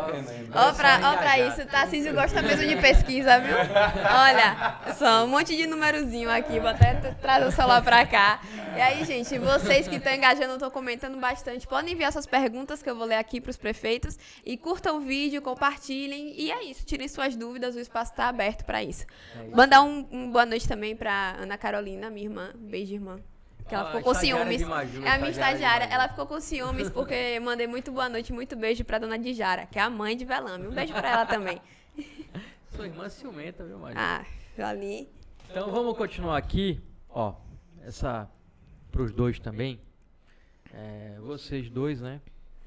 ó, pra, ó pra isso, Tarcísio gosta mesmo de pesquisa, viu? Olha, só um monte de númerozinho aqui, vou até trazer o celular pra cá. E aí, gente, vocês que estão engajando, estão comentando bastante, podem enviar suas perguntas que eu vou ler aqui para os prefeitos. E curtam o vídeo, compartilhem. E é isso. Tirem suas dúvidas, o espaço está aberto para é isso. Mandar um, um, boa noite também para Ana Carolina, minha irmã. Beijo, irmã. Que ela ah, ficou com ciúmes. Maju, é a minha estagiária. Ela ficou com ciúmes porque mandei muito boa noite, muito beijo para dona Dijara, que é a mãe de Velame. Um beijo para ela também. Sua irmã é ciumenta, viu, Maju? Ah, ali. Então vamos continuar aqui, ó. Essa para os dois também. É, vocês dois, né?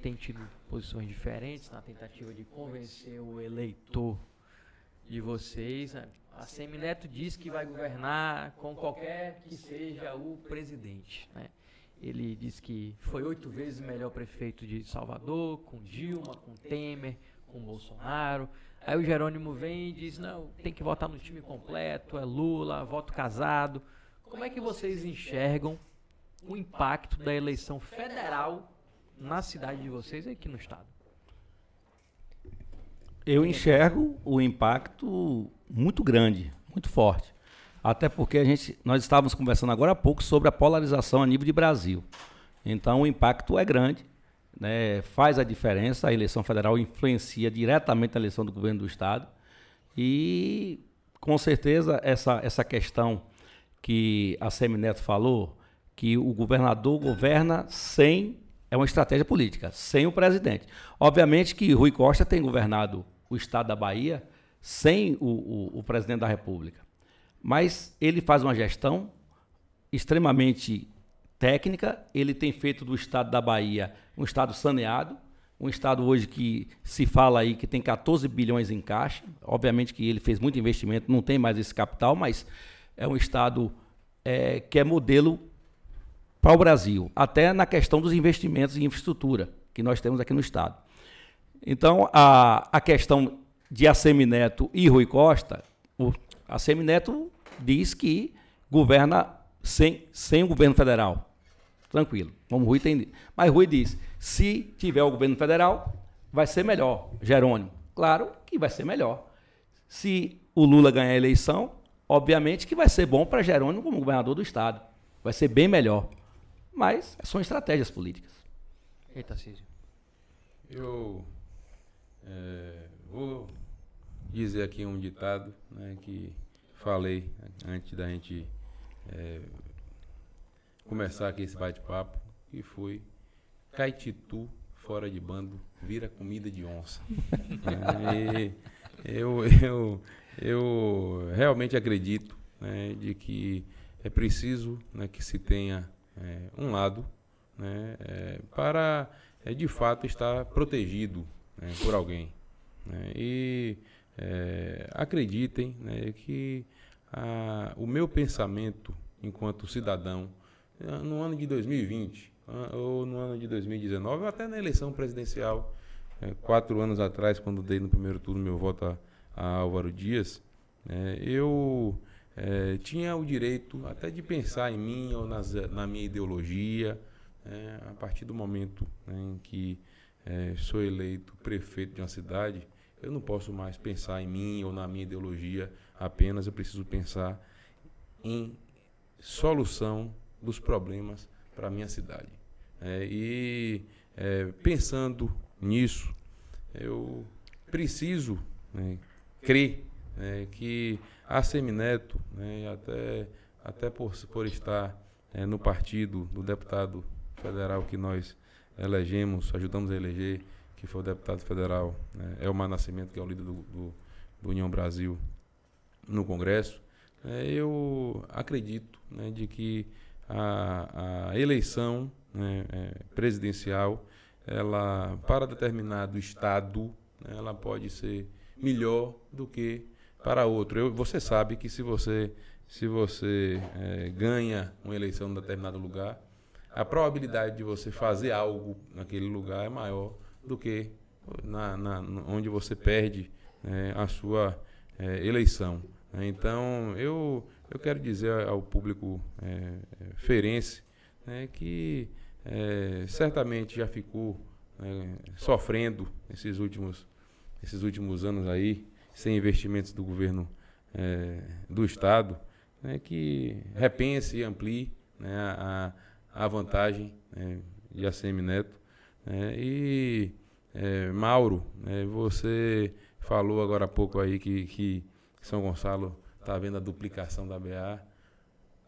Tem tido posições diferentes na tentativa de convencer o eleitor de vocês. Né? A Semineto diz que vai governar com qualquer que seja o presidente. Né? Ele diz que foi oito vezes melhor prefeito de Salvador, com Dilma, com Temer, com Bolsonaro. Aí o Jerônimo vem e diz: não, tem que votar no time completo, é Lula, voto casado. Como é que vocês enxergam o impacto da eleição federal na cidade de vocês e aqui no estado? Eu enxergo o impacto muito grande, muito forte. Até porque a gente, nós estávamos conversando agora há pouco sobre a polarização a nível de Brasil. Então o impacto é grande, né? faz a diferença. A eleição federal influencia diretamente a eleição do governo do estado. E com certeza essa, essa questão que a Semineto falou, que o governador governa sem é uma estratégia política, sem o presidente. Obviamente que Rui Costa tem governado o estado da Bahia sem o, o, o presidente da República. Mas ele faz uma gestão extremamente técnica, ele tem feito do estado da Bahia um estado saneado, um estado hoje que se fala aí que tem 14 bilhões em caixa. Obviamente que ele fez muito investimento, não tem mais esse capital, mas é um estado é, que é modelo para o Brasil, até na questão dos investimentos em infraestrutura que nós temos aqui no Estado. Então, a, a questão de Neto e Rui Costa, o Neto diz que governa sem, sem o governo federal. Tranquilo. Como Rui tem. Mas Rui diz: se tiver o governo federal, vai ser melhor, Jerônimo. Claro que vai ser melhor. Se o Lula ganhar a eleição, obviamente que vai ser bom para Jerônimo como governador do Estado. Vai ser bem melhor. Mas são estratégias políticas. Eita, Círio. Eu é, vou dizer aqui um ditado né, que falei antes da gente é, começar aqui esse bate-papo, que foi Caetitu fora de bando vira comida de onça. é, eu, eu, eu realmente acredito né, de que é preciso né, que se tenha é, um lado né, é, para é, de fato estar protegido né, por alguém. Né? E é, acreditem né, que a, o meu pensamento enquanto cidadão eh, no ano de 2020 ah, ou no ano de 2019, ou até na eleição presidencial, é, quatro anos atrás, quando dei no primeiro turno meu voto a, a Álvaro Dias, né, eu é, tinha o direito até de pensar em mim ou nas, na minha ideologia. É, a partir do momento né, em que é, sou eleito prefeito de uma cidade, eu não posso mais pensar em mim ou na minha ideologia apenas, eu preciso pensar em solução dos problemas para a minha cidade. É, e eh, pensando nisso, eu preciso né, crer né, que a Semineto, né, até, até por, por estar é, no partido do deputado federal que nós elegemos, ajudamos a eleger, que foi o deputado federal né, Elmar Nascimento, que é o líder do, do, do União Brasil no Congresso, é, eu acredito né, de que a, a eleição né, é, presidencial, ela, para determinado Estado, né, ela pode ser melhor do que para outro. Eu, você sabe que se você, se você é, ganha uma eleição em determinado lugar, a probabilidade de você fazer algo naquele lugar é maior do que na, na onde você perde é, a sua é, eleição. Né. Então, eu, eu quero dizer ao público é, ferense né, que é, certamente já ficou né, sofrendo esses últimos, esses últimos anos aí, sem investimentos do governo é, do Estado, né, que repense e amplie né, a, a vantagem né, de ACM Neto. Né, e, é, Mauro, né, você falou agora há pouco aí que, que São Gonçalo está vendo a duplicação da BA.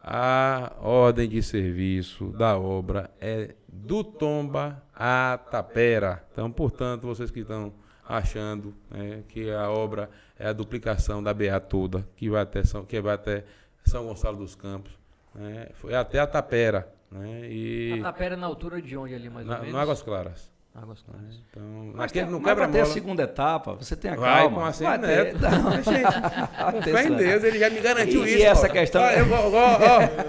A ordem de serviço da obra é do Tomba à Tapera. Então, portanto, vocês que estão achando né, que a obra é a duplicação da BA toda, que vai até São, que vai até São Gonçalo dos Campos. Né, foi até a Tapera. Né, e a Tapera na altura de onde ali, mais na, ou menos? No Águas Claras. Águas Claras. Né, então, mas tem, não quebra mas até a segunda etapa, você tem a Vai, calma. Com assim, vai com neto. Gente, fé em Deus, ele já me garantiu e, isso. E essa ó. questão... Ah, eu, ó,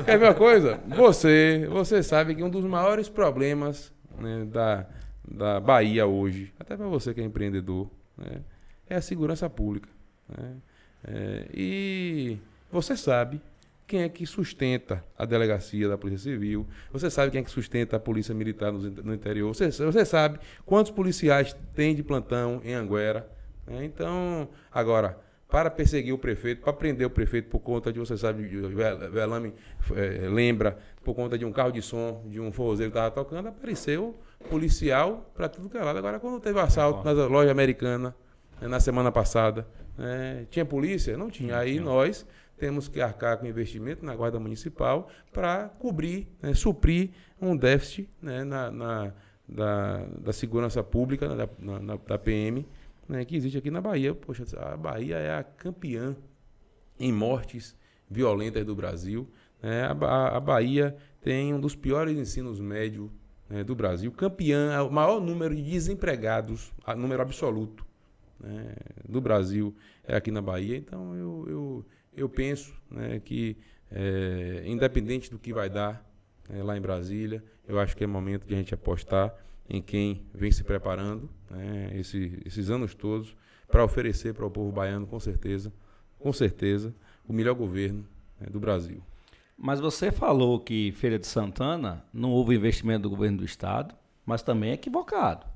ó, quer ver uma coisa? Você, você sabe que um dos maiores problemas né, da da Bahia hoje, até para você que é empreendedor, né? é a segurança pública. Né? É, e você sabe quem é que sustenta a delegacia da Polícia Civil, você sabe quem é que sustenta a Polícia Militar no, no interior, você, você, sabe quantos policiais tem de plantão em Anguera. Né? Então, agora, para perseguir o prefeito, para prender o prefeito por conta de, você sabe, Velame é, lembra, por conta de um carro de som, de um forrozeiro que estava tocando, apareceu policial para tudo que é lado. Agora, quando teve assalto na loja americana, né, na semana passada, né, tinha polícia? Não tinha. Aí nós temos que arcar com investimento na Guarda Municipal para cobrir, né, suprir um déficit né, na, na da, da, segurança pública, né, da, na, da PM, né, que existe aqui na Bahia. Poxa, a Bahia é a campeã em mortes violentas do Brasil. Né? A, a, a Bahia tem um dos piores ensinos médios né, do Brasil, campeã, é o maior número de desempregados, número absoluto né, do Brasil é aqui na Bahia. Então eu, eu, eu penso né, que, é, independente do que vai dar é, lá em Brasília, eu acho que é momento de a gente apostar em quem vem se preparando né, esse, esses anos todos para oferecer para o povo baiano, com certeza, com certeza, o melhor governo né, do Brasil. Mas você falou que Feira de Santana não houve investimento do governo do estado, mas também é equivocado.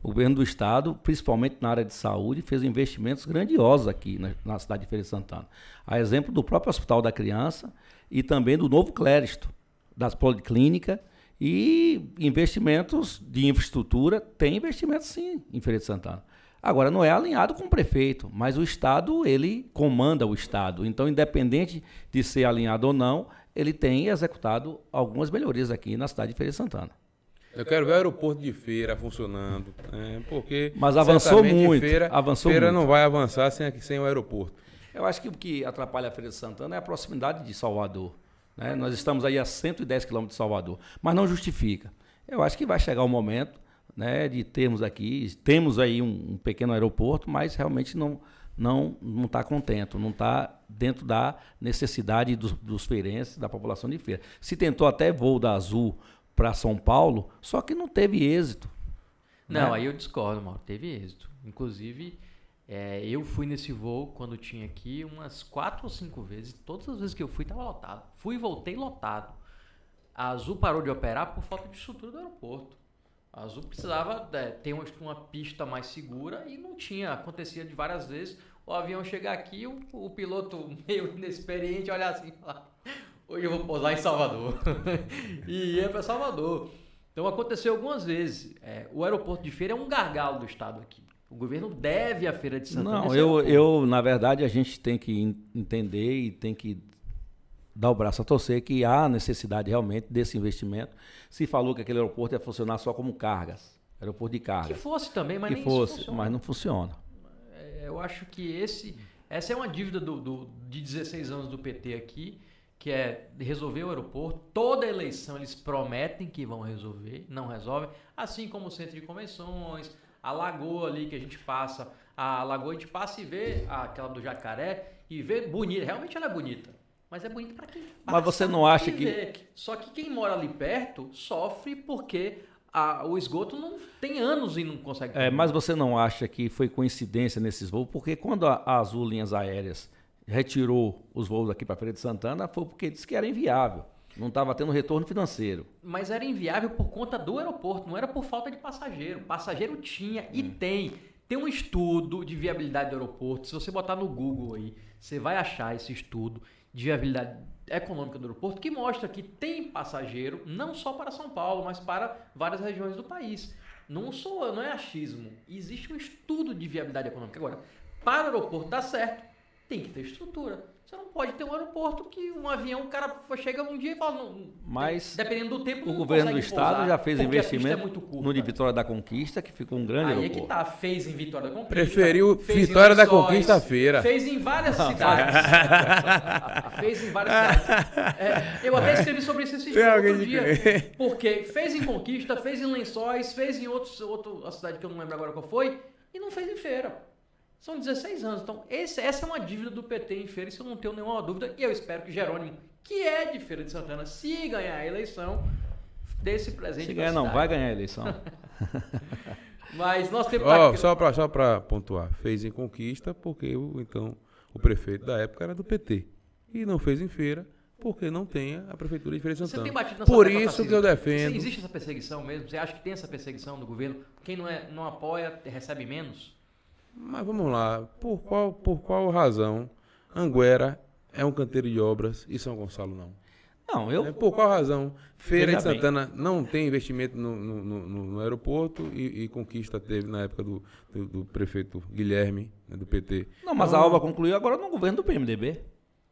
O governo do estado, principalmente na área de saúde, fez investimentos grandiosos aqui na, na cidade de Feira de Santana. A exemplo do próprio Hospital da Criança e também do novo Cléristo, das policlínicas e investimentos de infraestrutura. Tem investimento sim em Feira de Santana. Agora, não é alinhado com o prefeito, mas o Estado, ele comanda o Estado. Então, independente de ser alinhado ou não, ele tem executado algumas melhorias aqui na cidade de Feira de Santana. Eu quero ver o aeroporto de feira funcionando, né? porque... Mas avançou muito, feira, avançou feira muito. não vai avançar sem, sem o aeroporto. Eu acho que o que atrapalha a Feira de Santana é a proximidade de Salvador. Né? Nós estamos aí a 110 quilômetros de Salvador, mas não justifica. Eu acho que vai chegar o um momento né, de termos aqui, temos aí um, um pequeno aeroporto, mas realmente não não não está contento, não está dentro da necessidade dos, dos feirenses, da população de feira. Se tentou até voo da Azul para São Paulo, só que não teve êxito. Né? Não, né? aí eu discordo, Mauro, teve êxito. Inclusive, é, eu fui nesse voo quando tinha aqui umas quatro ou cinco vezes. Todas as vezes que eu fui, estava lotado. Fui e voltei lotado. A Azul parou de operar por falta de estrutura do aeroporto. A Azul precisava é, ter uma, uma, pista mais segura e não tinha. Acontecia de várias vezes o avião chegar aqui, o, o piloto meio inexperiente olhar assim, falar, hoje eu vou pousar em Salvador. e ia para Salvador. Então aconteceu algumas vezes. É, o aeroporto de feira é um gargalo do estado aqui. O governo deve à Feira de Santana. Não, eu, eu, na verdade, a gente tem que entender e tem que dar o braço a torcer que há necessidade realmente desse investimento. Se falou que aquele aeroporto ia funcionar só como cargas, aeroporto de cargas. Que fosse também, mas que nem fosse, mas não funciona eu acho que esse, essa é uma dívida do, do, de 16 anos do PT aqui, que é resolver o aeroporto. Toda eleição eles prometem que vão resolver, não resolvem. Assim como o centro de convenções, a lagoa ali que a gente passa, a lagoa a gente passa e vê aquela do jacaré e vê bonita. Realmente ela é bonita. Mas é bonito para quem Mas você não acha que... Só que quem mora ali perto sofre porque a, o esgoto não tem anos e não consegue. É, mas você não acha que foi coincidência nesses voos? Porque quando a, a Azul Linhas Aéreas retirou os voos aqui para Feira de Santana, foi porque disse que era inviável. Não estava tendo retorno financeiro. Mas era inviável por conta do aeroporto, não era por falta de passageiro. Passageiro tinha e hum. tem. Tem um estudo de viabilidade do aeroporto. Se você botar no Google aí, você vai achar esse estudo de viabilidade econômica do aeroporto que mostra que tem passageiro não só para São Paulo, mas para várias regiões do país. Não sou, não é achismo. Existe um estudo de viabilidade econômica. Agora, para o aeroporto dar certo, tem que ter estrutura. Você não pode ter um aeroporto que um avião, o cara chega um dia e fala. Não, Mas dependendo do tempo, o governo do estado pousar, já fez é investimento é no de Vitória da Conquista, que ficou um grande Aí aeroporto. Aí é que tá, fez em Vitória da Conquista. Preferiu Vitória da Conquista feira. Fez em várias cidades. fez em várias cidades. É, eu até escrevi sobre isso esse dia, outro dia. Porque fez em Conquista, fez em Lençóis, fez em outros, outro, a cidade que eu não lembro agora qual foi, e não fez em feira. São 16 anos. Então, esse, essa é uma dívida do PT em Feira, isso eu não tenho nenhuma dúvida. E eu espero que Jerônimo, que é de Feira de Santana, se ganhar a eleição, dê esse presente. Se ganhar, não, vai ganhar a eleição. Mas nós temos. Oh, só para só pontuar, fez em conquista porque então o prefeito da época era do PT. E não fez em feira porque não tenha a prefeitura de Feira de Santana. Você tem batido nessa Por isso que eu defendo. Existe essa perseguição mesmo? Você acha que tem essa perseguição do governo? Quem não, é, não apoia recebe menos? Mas vamos lá, por qual, por qual razão Anguera é um canteiro de obras e São Gonçalo não? Não, eu. É, por qual razão Feira de Santana bem. não tem investimento no, no, no, no aeroporto e, e, conquista teve na época do, do, do prefeito Guilherme, né, do PT? Não, mas então, a obra concluiu agora no governo do PMDB.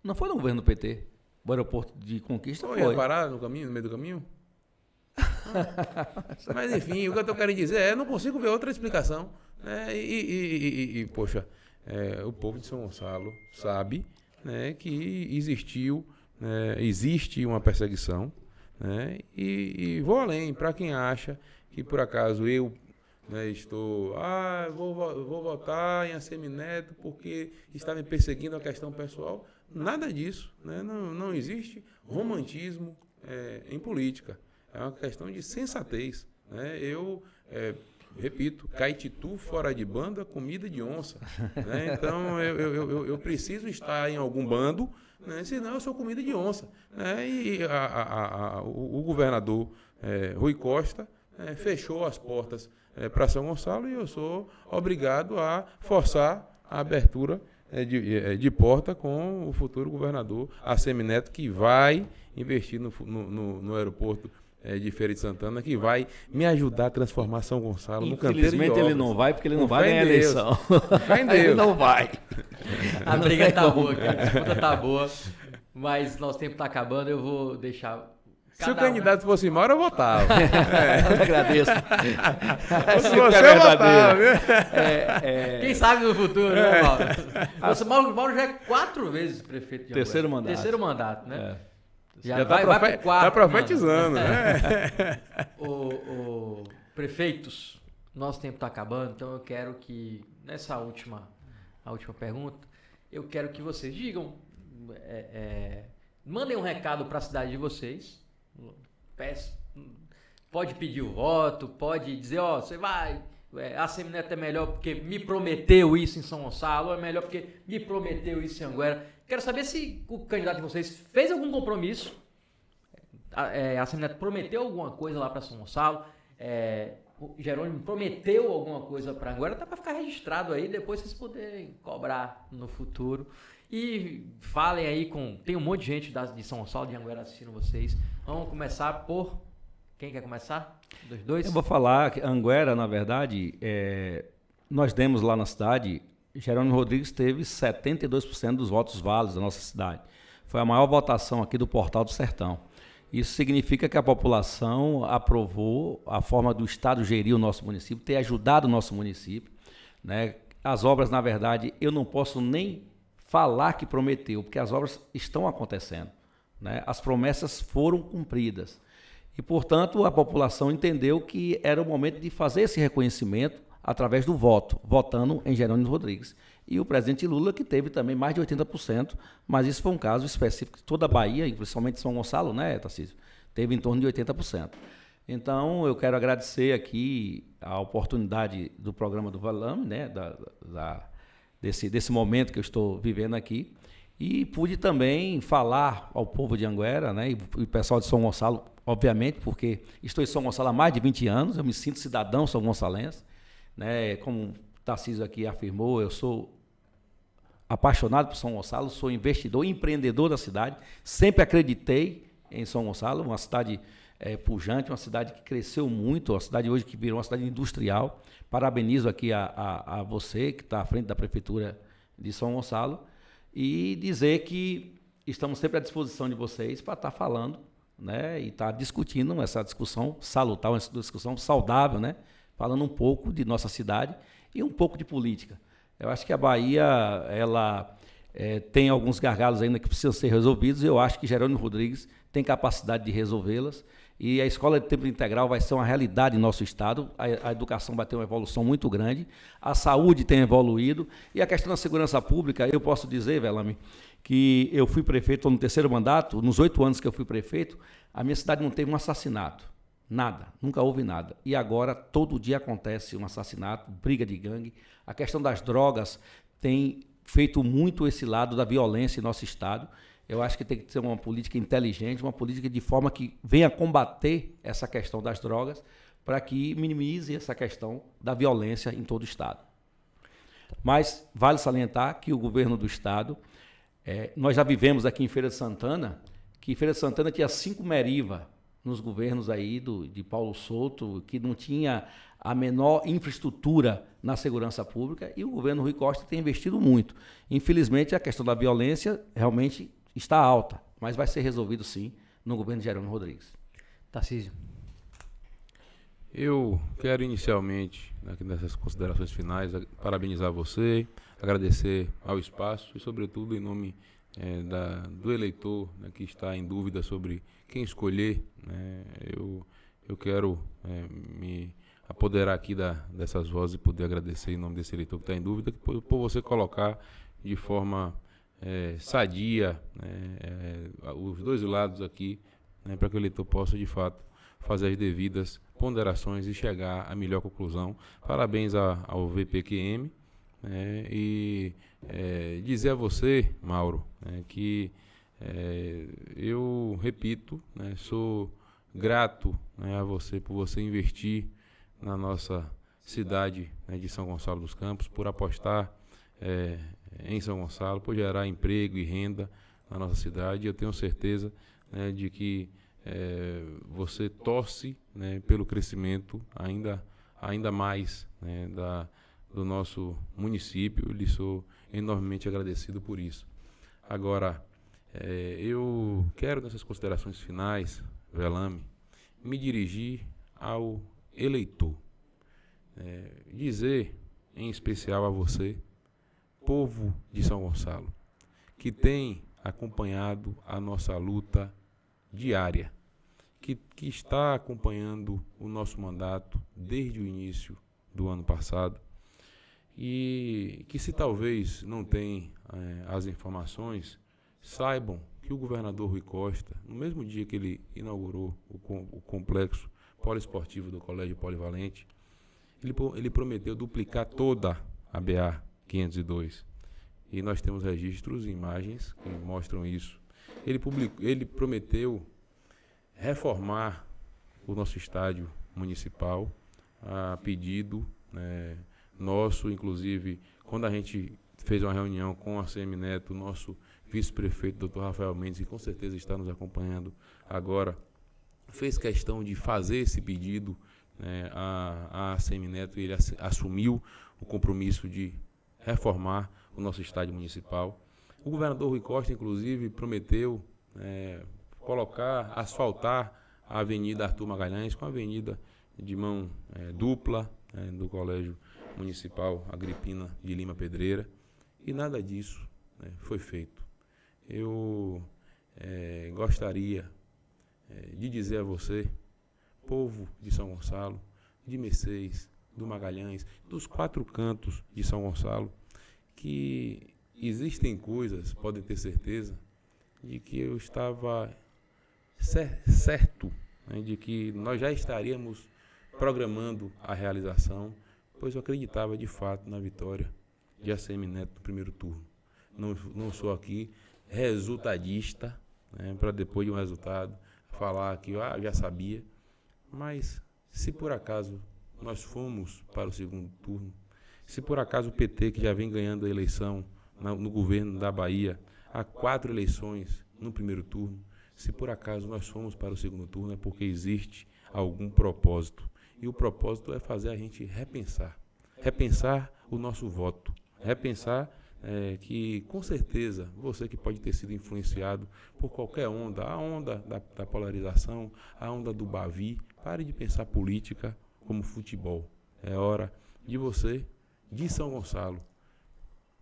Não foi no governo do PT. O aeroporto de conquista foi. Foi parar no caminho, no meio do caminho? mas enfim, o que eu estou querendo dizer é, não consigo ver outra explicação. Né? E, e, e, poxa, é, o povo de São Gonçalo sabe né, que existiu, né, existe uma perseguição. Né? E, e vou além, para quem acha que por acaso eu né, estou, ah, vou, vou votar em Assemineto porque está me perseguindo a questão pessoal. Nada disso. Né? Não, não existe romantismo é, em política. É uma questão de sensatez. Né? Eu. É, repito, caititu fora de banda, comida de onça. Né? Então, eu, eu, eu, eu, preciso estar em algum bando, né? senão eu sou comida de onça. Né? E a, a, a, o, o, governador é, Rui Costa é, fechou as portas é, para São Gonçalo e eu sou obrigado a forçar a abertura é, de, é, de, porta com o futuro governador Assemineto, que vai investir no, no, no, no aeroporto é, de Feira de Santana que vai me ajudar a transformar São Gonçalo no canteiro Infelizmente ele não vai porque ele não, vai ganhar a eleição. Vai Deus. ele não vai. A briga tá boa, cara. A disputa tá boa. Mas nosso tempo tá acabando, eu vou deixar Cada né? é. se o candidato um... fosse Mauro, eu votava. é. Eu agradeço. Se você é votava. É, é... Quem sabe no futuro, né, é. Mauro? Você, Mauro? Mauro já é quatro vezes prefeito de Terceiro Angola. mandato. Terceiro mandato, né? É. Já, já tá vai, vai pro quarto. Tá profetizando, mano. né? o, o, prefeitos, nosso tempo está acabando, então eu quero que, nessa última, a última pergunta, eu quero que vocês digam, é, é, mandem um recado para a cidade de vocês. Peço, pode pedir o voto, pode dizer, ó, você vai é, a Semineta é melhor porque me prometeu isso em São Gonçalo, é melhor porque me prometeu isso em Anguera. Quero saber se o candidato de vocês fez algum compromisso. A, é, a prometeu alguma coisa lá para São Gonçalo. É, o Jerônimo prometeu alguma coisa para Anguera. Tá para ficar registrado aí, depois vocês poderem cobrar no futuro. E falem aí com. Tem um monte de gente da, de São Gonçalo de Anguera assistindo vocês. Vamos começar por quem quer começar? Dos dois? Eu vou falar que Anguera, na verdade, é, nós demos lá na cidade, Jerônimo Rodrigues teve 72% dos votos válidos da nossa cidade. Foi a maior votação aqui do Portal do Sertão. Isso significa que a população aprovou a forma do Estado gerir o nosso município, ter ajudado o nosso município. Né? As obras, na verdade, eu não posso nem falar que prometeu, porque as obras estão acontecendo. Né? As promessas foram cumpridas. E, portanto, a população entendeu que era o momento de fazer esse reconhecimento através do voto, votando em Jerônimo Rodrigues. E o presidente Lula, que teve também mais de 80%, mas isso foi um caso específico de toda a Bahia, principalmente São Gonçalo, né, Tarcísio? Teve em torno de 80%. Então, eu quero agradecer aqui a oportunidade do programa do Valame, né, da, da, desse, desse momento que eu estou vivendo aqui. E pude também falar ao povo de Anguera né, e o pessoal de São Gonçalo obviamente, porque estou em São Gonçalo há mais de 20 anos, eu me sinto cidadão são gonçalense, né? Como Tarcísio aqui afirmou, eu sou apaixonado por São Gonçalo, sou investidor, empreendedor da cidade, sempre acreditei em São Gonçalo, uma cidade é, pujante, uma cidade que cresceu muito, uma cidade hoje que virou uma cidade industrial. Parabenizo aqui a, a, a você que está à frente da Prefeitura de São Gonçalo e dizer que estamos sempre à disposição de vocês para estar tá falando né? E está discutindo essa discussão salutar, uma discussão saudável, né? Falando um pouco de nossa cidade e um pouco de política. Eu acho que a Bahia, ela é, tem alguns gargalos ainda que precisam ser resolvidos. E eu acho que Jerônimo Rodrigues tem capacidade de resolvê-las. E a escola de tempo integral vai ser uma realidade em nosso estado. A, a, educação vai ter uma evolução muito grande, a saúde tem evoluído e a questão da segurança pública, eu posso dizer, Velame, que eu fui prefeito no terceiro mandato, nos oito anos que eu fui prefeito, a minha cidade não teve um assassinato, nada, nunca houve nada. E agora todo dia acontece um assassinato, briga de gangue. A questão das drogas tem feito muito esse lado da violência em nosso estado. Eu acho que tem que ser uma política inteligente, uma política de forma que venha combater essa questão das drogas, para que minimize essa questão da violência em todo o Estado. Mas vale salientar que o governo do Estado, é, nós já vivemos aqui em Feira de Santana, que Feira de Santana tinha cinco meriva nos governos aí do, de Paulo Souto, que não tinha a menor infraestrutura na segurança pública, e o governo Rui Costa tem investido muito. Infelizmente, a questão da violência realmente está alta, mas vai ser resolvido sim no governo de Jerônimo Rodrigues. Tarcísio. Eu quero inicialmente, aqui nessas considerações finais, parabenizar você, agradecer ao espaço e, sobretudo, em nome é, da, do eleitor né, que está em dúvida sobre quem escolher, né, eu, eu quero é, me apoderar aqui da, dessas vozes e poder agradecer em nome desse eleitor que está em dúvida, por, por você colocar de forma é, sadia, né, é, é, os dois lados aqui, né, para que o eleitor possa, de fato, fazer as devidas ponderações e chegar à melhor conclusão. Parabéns a, ao VPQM né, e é, dizer a você, Mauro, né, que é, eu repito, né, sou grato né, a você por você investir na nossa cidade de São Gonçalo dos Campos, por apostar é, é, em São Gonçalo, por gerar emprego e renda na nossa cidade. Eu tenho certeza né, de que é, você torce né, pelo crescimento ainda, ainda mais né, da, do nosso município. Eu lhe sou enormemente agradecido por isso. Agora, é, eu quero, nessas considerações finais, Velame, me dirigir ao eleitor. É, dizer, em especial a você, povo de São Gonçalo, que tem acompanhado a nossa luta diária, que, que está acompanhando o nosso mandato desde o início do ano passado e que, se talvez não tenham é, eh, as informações, saibam que o governador Rui Costa, no mesmo dia que ele inaugurou o, o complexo poliesportivo do Colégio Polivalente, ele, ele prometeu duplicar toda a BA 502. E nós temos registros, imagens que mostram isso. Ele, publicou, ele prometeu reformar o nosso estádio municipal a pedido né, nosso, inclusive quando a gente fez uma reunião com a CM Neto, nosso vice-prefeito, doutor Rafael Mendes, que com certeza está nos acompanhando agora, fez questão de fazer esse pedido né, a, a Neto e ele assumiu o compromisso de reformar o nosso estádio municipal. O governador Rui Costa, inclusive, prometeu é, colocar, asfaltar a Avenida Arthur Magalhães com a avenida de mão é, dupla é, do Colégio Municipal Agripina de Lima Pedreira. E nada disso né, foi feito. Eu é, gostaria é, de dizer a você, povo de São Gonçalo, de Mercedes, do Magalhães, dos quatro cantos de São Gonçalo, que existem coisas, podem ter certeza, de que eu estava cer certo, né, de que nós já estaríamos programando a realização, pois eu acreditava de fato na vitória de ACM Neto no primeiro turno. Não, não sou aqui resultadista, né, para depois de um resultado falar que ah, já sabia, mas se por acaso nós fomos para o segundo turno, se por acaso o PT, que já vem ganhando a eleição no governo da Bahia, há quatro eleições no primeiro turno, se por acaso nós fomos para o segundo turno, é porque existe algum propósito. E o propósito é fazer a gente repensar. Repensar o nosso voto. Repensar é, que, com certeza, você que pode ter sido influenciado por qualquer onda, a onda da, da polarização, a onda do Bavi, pare de pensar política como futebol. É hora de você de São Gonçalo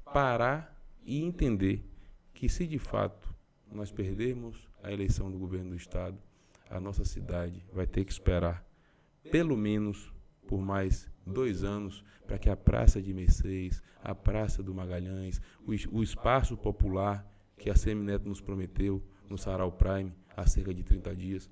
parar e entender que se de fato nós perdermos a eleição do governo do estado, a nossa cidade vai ter que esperar pelo menos por mais dois anos para que a Praça de Mercedes, a Praça do Magalhães, o, o espaço popular que a Semineto nos prometeu no Sarau Prime há cerca de 30 dias,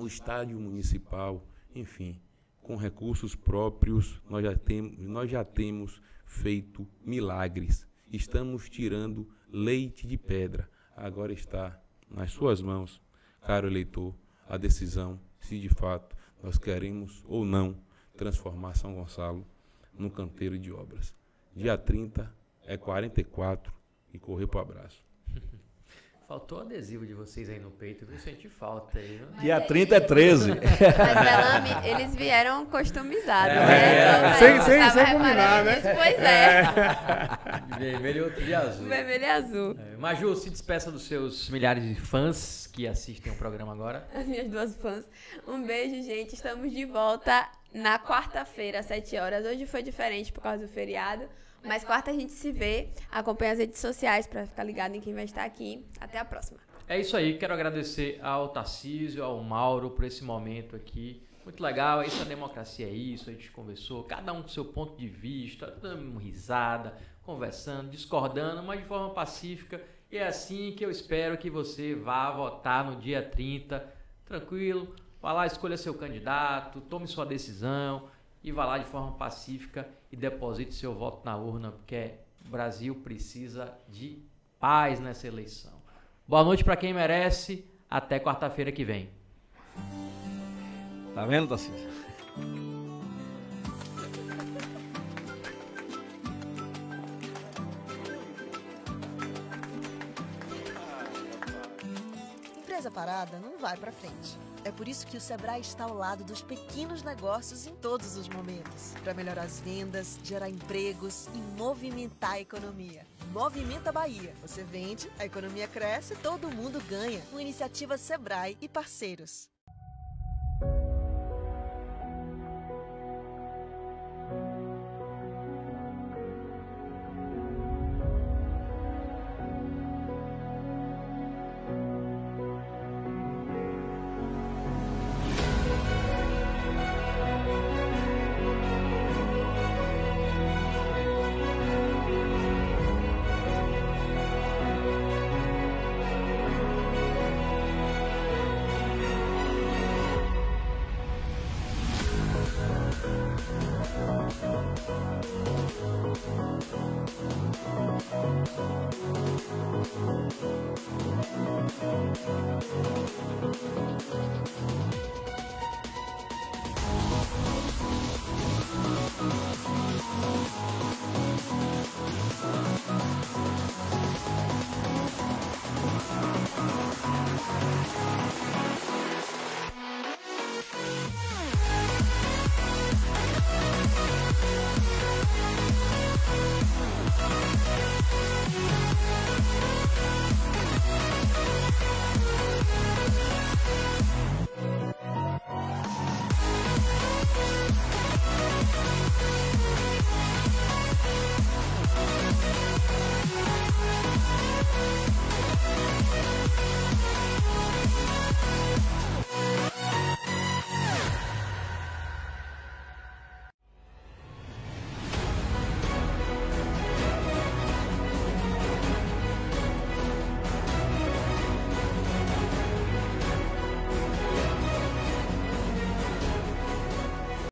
o estádio municipal, enfim, com recursos próprios, nós já, tem, nós já temos feito milagres. Estamos tirando leite de pedra. Agora está nas suas mãos, caro eleitor, a decisão se de fato nós queremos ou não transformar São Gonçalo num canteiro de obras. Dia 30 é 44 e correr para o abraço. Faltou adesivo de vocês aí no peito, viu? Senti falta aí. Né? Dia 30 é 13. É mas ela, eles vieram customizados, é, né? É, sem, sem, sem combinar, né? Isso, pois é. é. Vermelho e outro de azul. Vermelho e azul. É. Maju, se despeça dos seus milhares de fãs que assistem o programa agora. As minhas duas fãs. Um beijo, gente. Estamos de volta na quarta-feira, às 7 horas. Hoje foi diferente por causa do feriado. Mas quarta a gente se vê. Acompanhe as redes sociais para ficar ligado em quem vai estar aqui. Até a próxima. É isso aí. Quero agradecer ao Tarcísio, ao Mauro por esse momento aqui. Muito legal, Essa a democracia é isso, a gente conversou, cada um com seu ponto de vista, dando risada, conversando, discordando, mas de forma pacífica. E é assim que eu espero que você vá votar no dia 30, tranquilo, vá lá, escolha seu candidato, tome sua decisão e vá lá de forma pacífica e deposite seu voto na urna, porque o Brasil precisa de paz nessa eleição. Boa noite para quem merece. Até quarta-feira que vem. Tá vendo, Tarcísio? Empresa parada não vai para frente. É por isso que o Sebrae está ao lado dos pequenos negócios em todos os momentos para melhorar as vendas, gerar empregos e movimentar a economia. Movimenta Bahia. Você vende, a economia cresce, todo mundo ganha. Com iniciativa Sebrae e parceiros.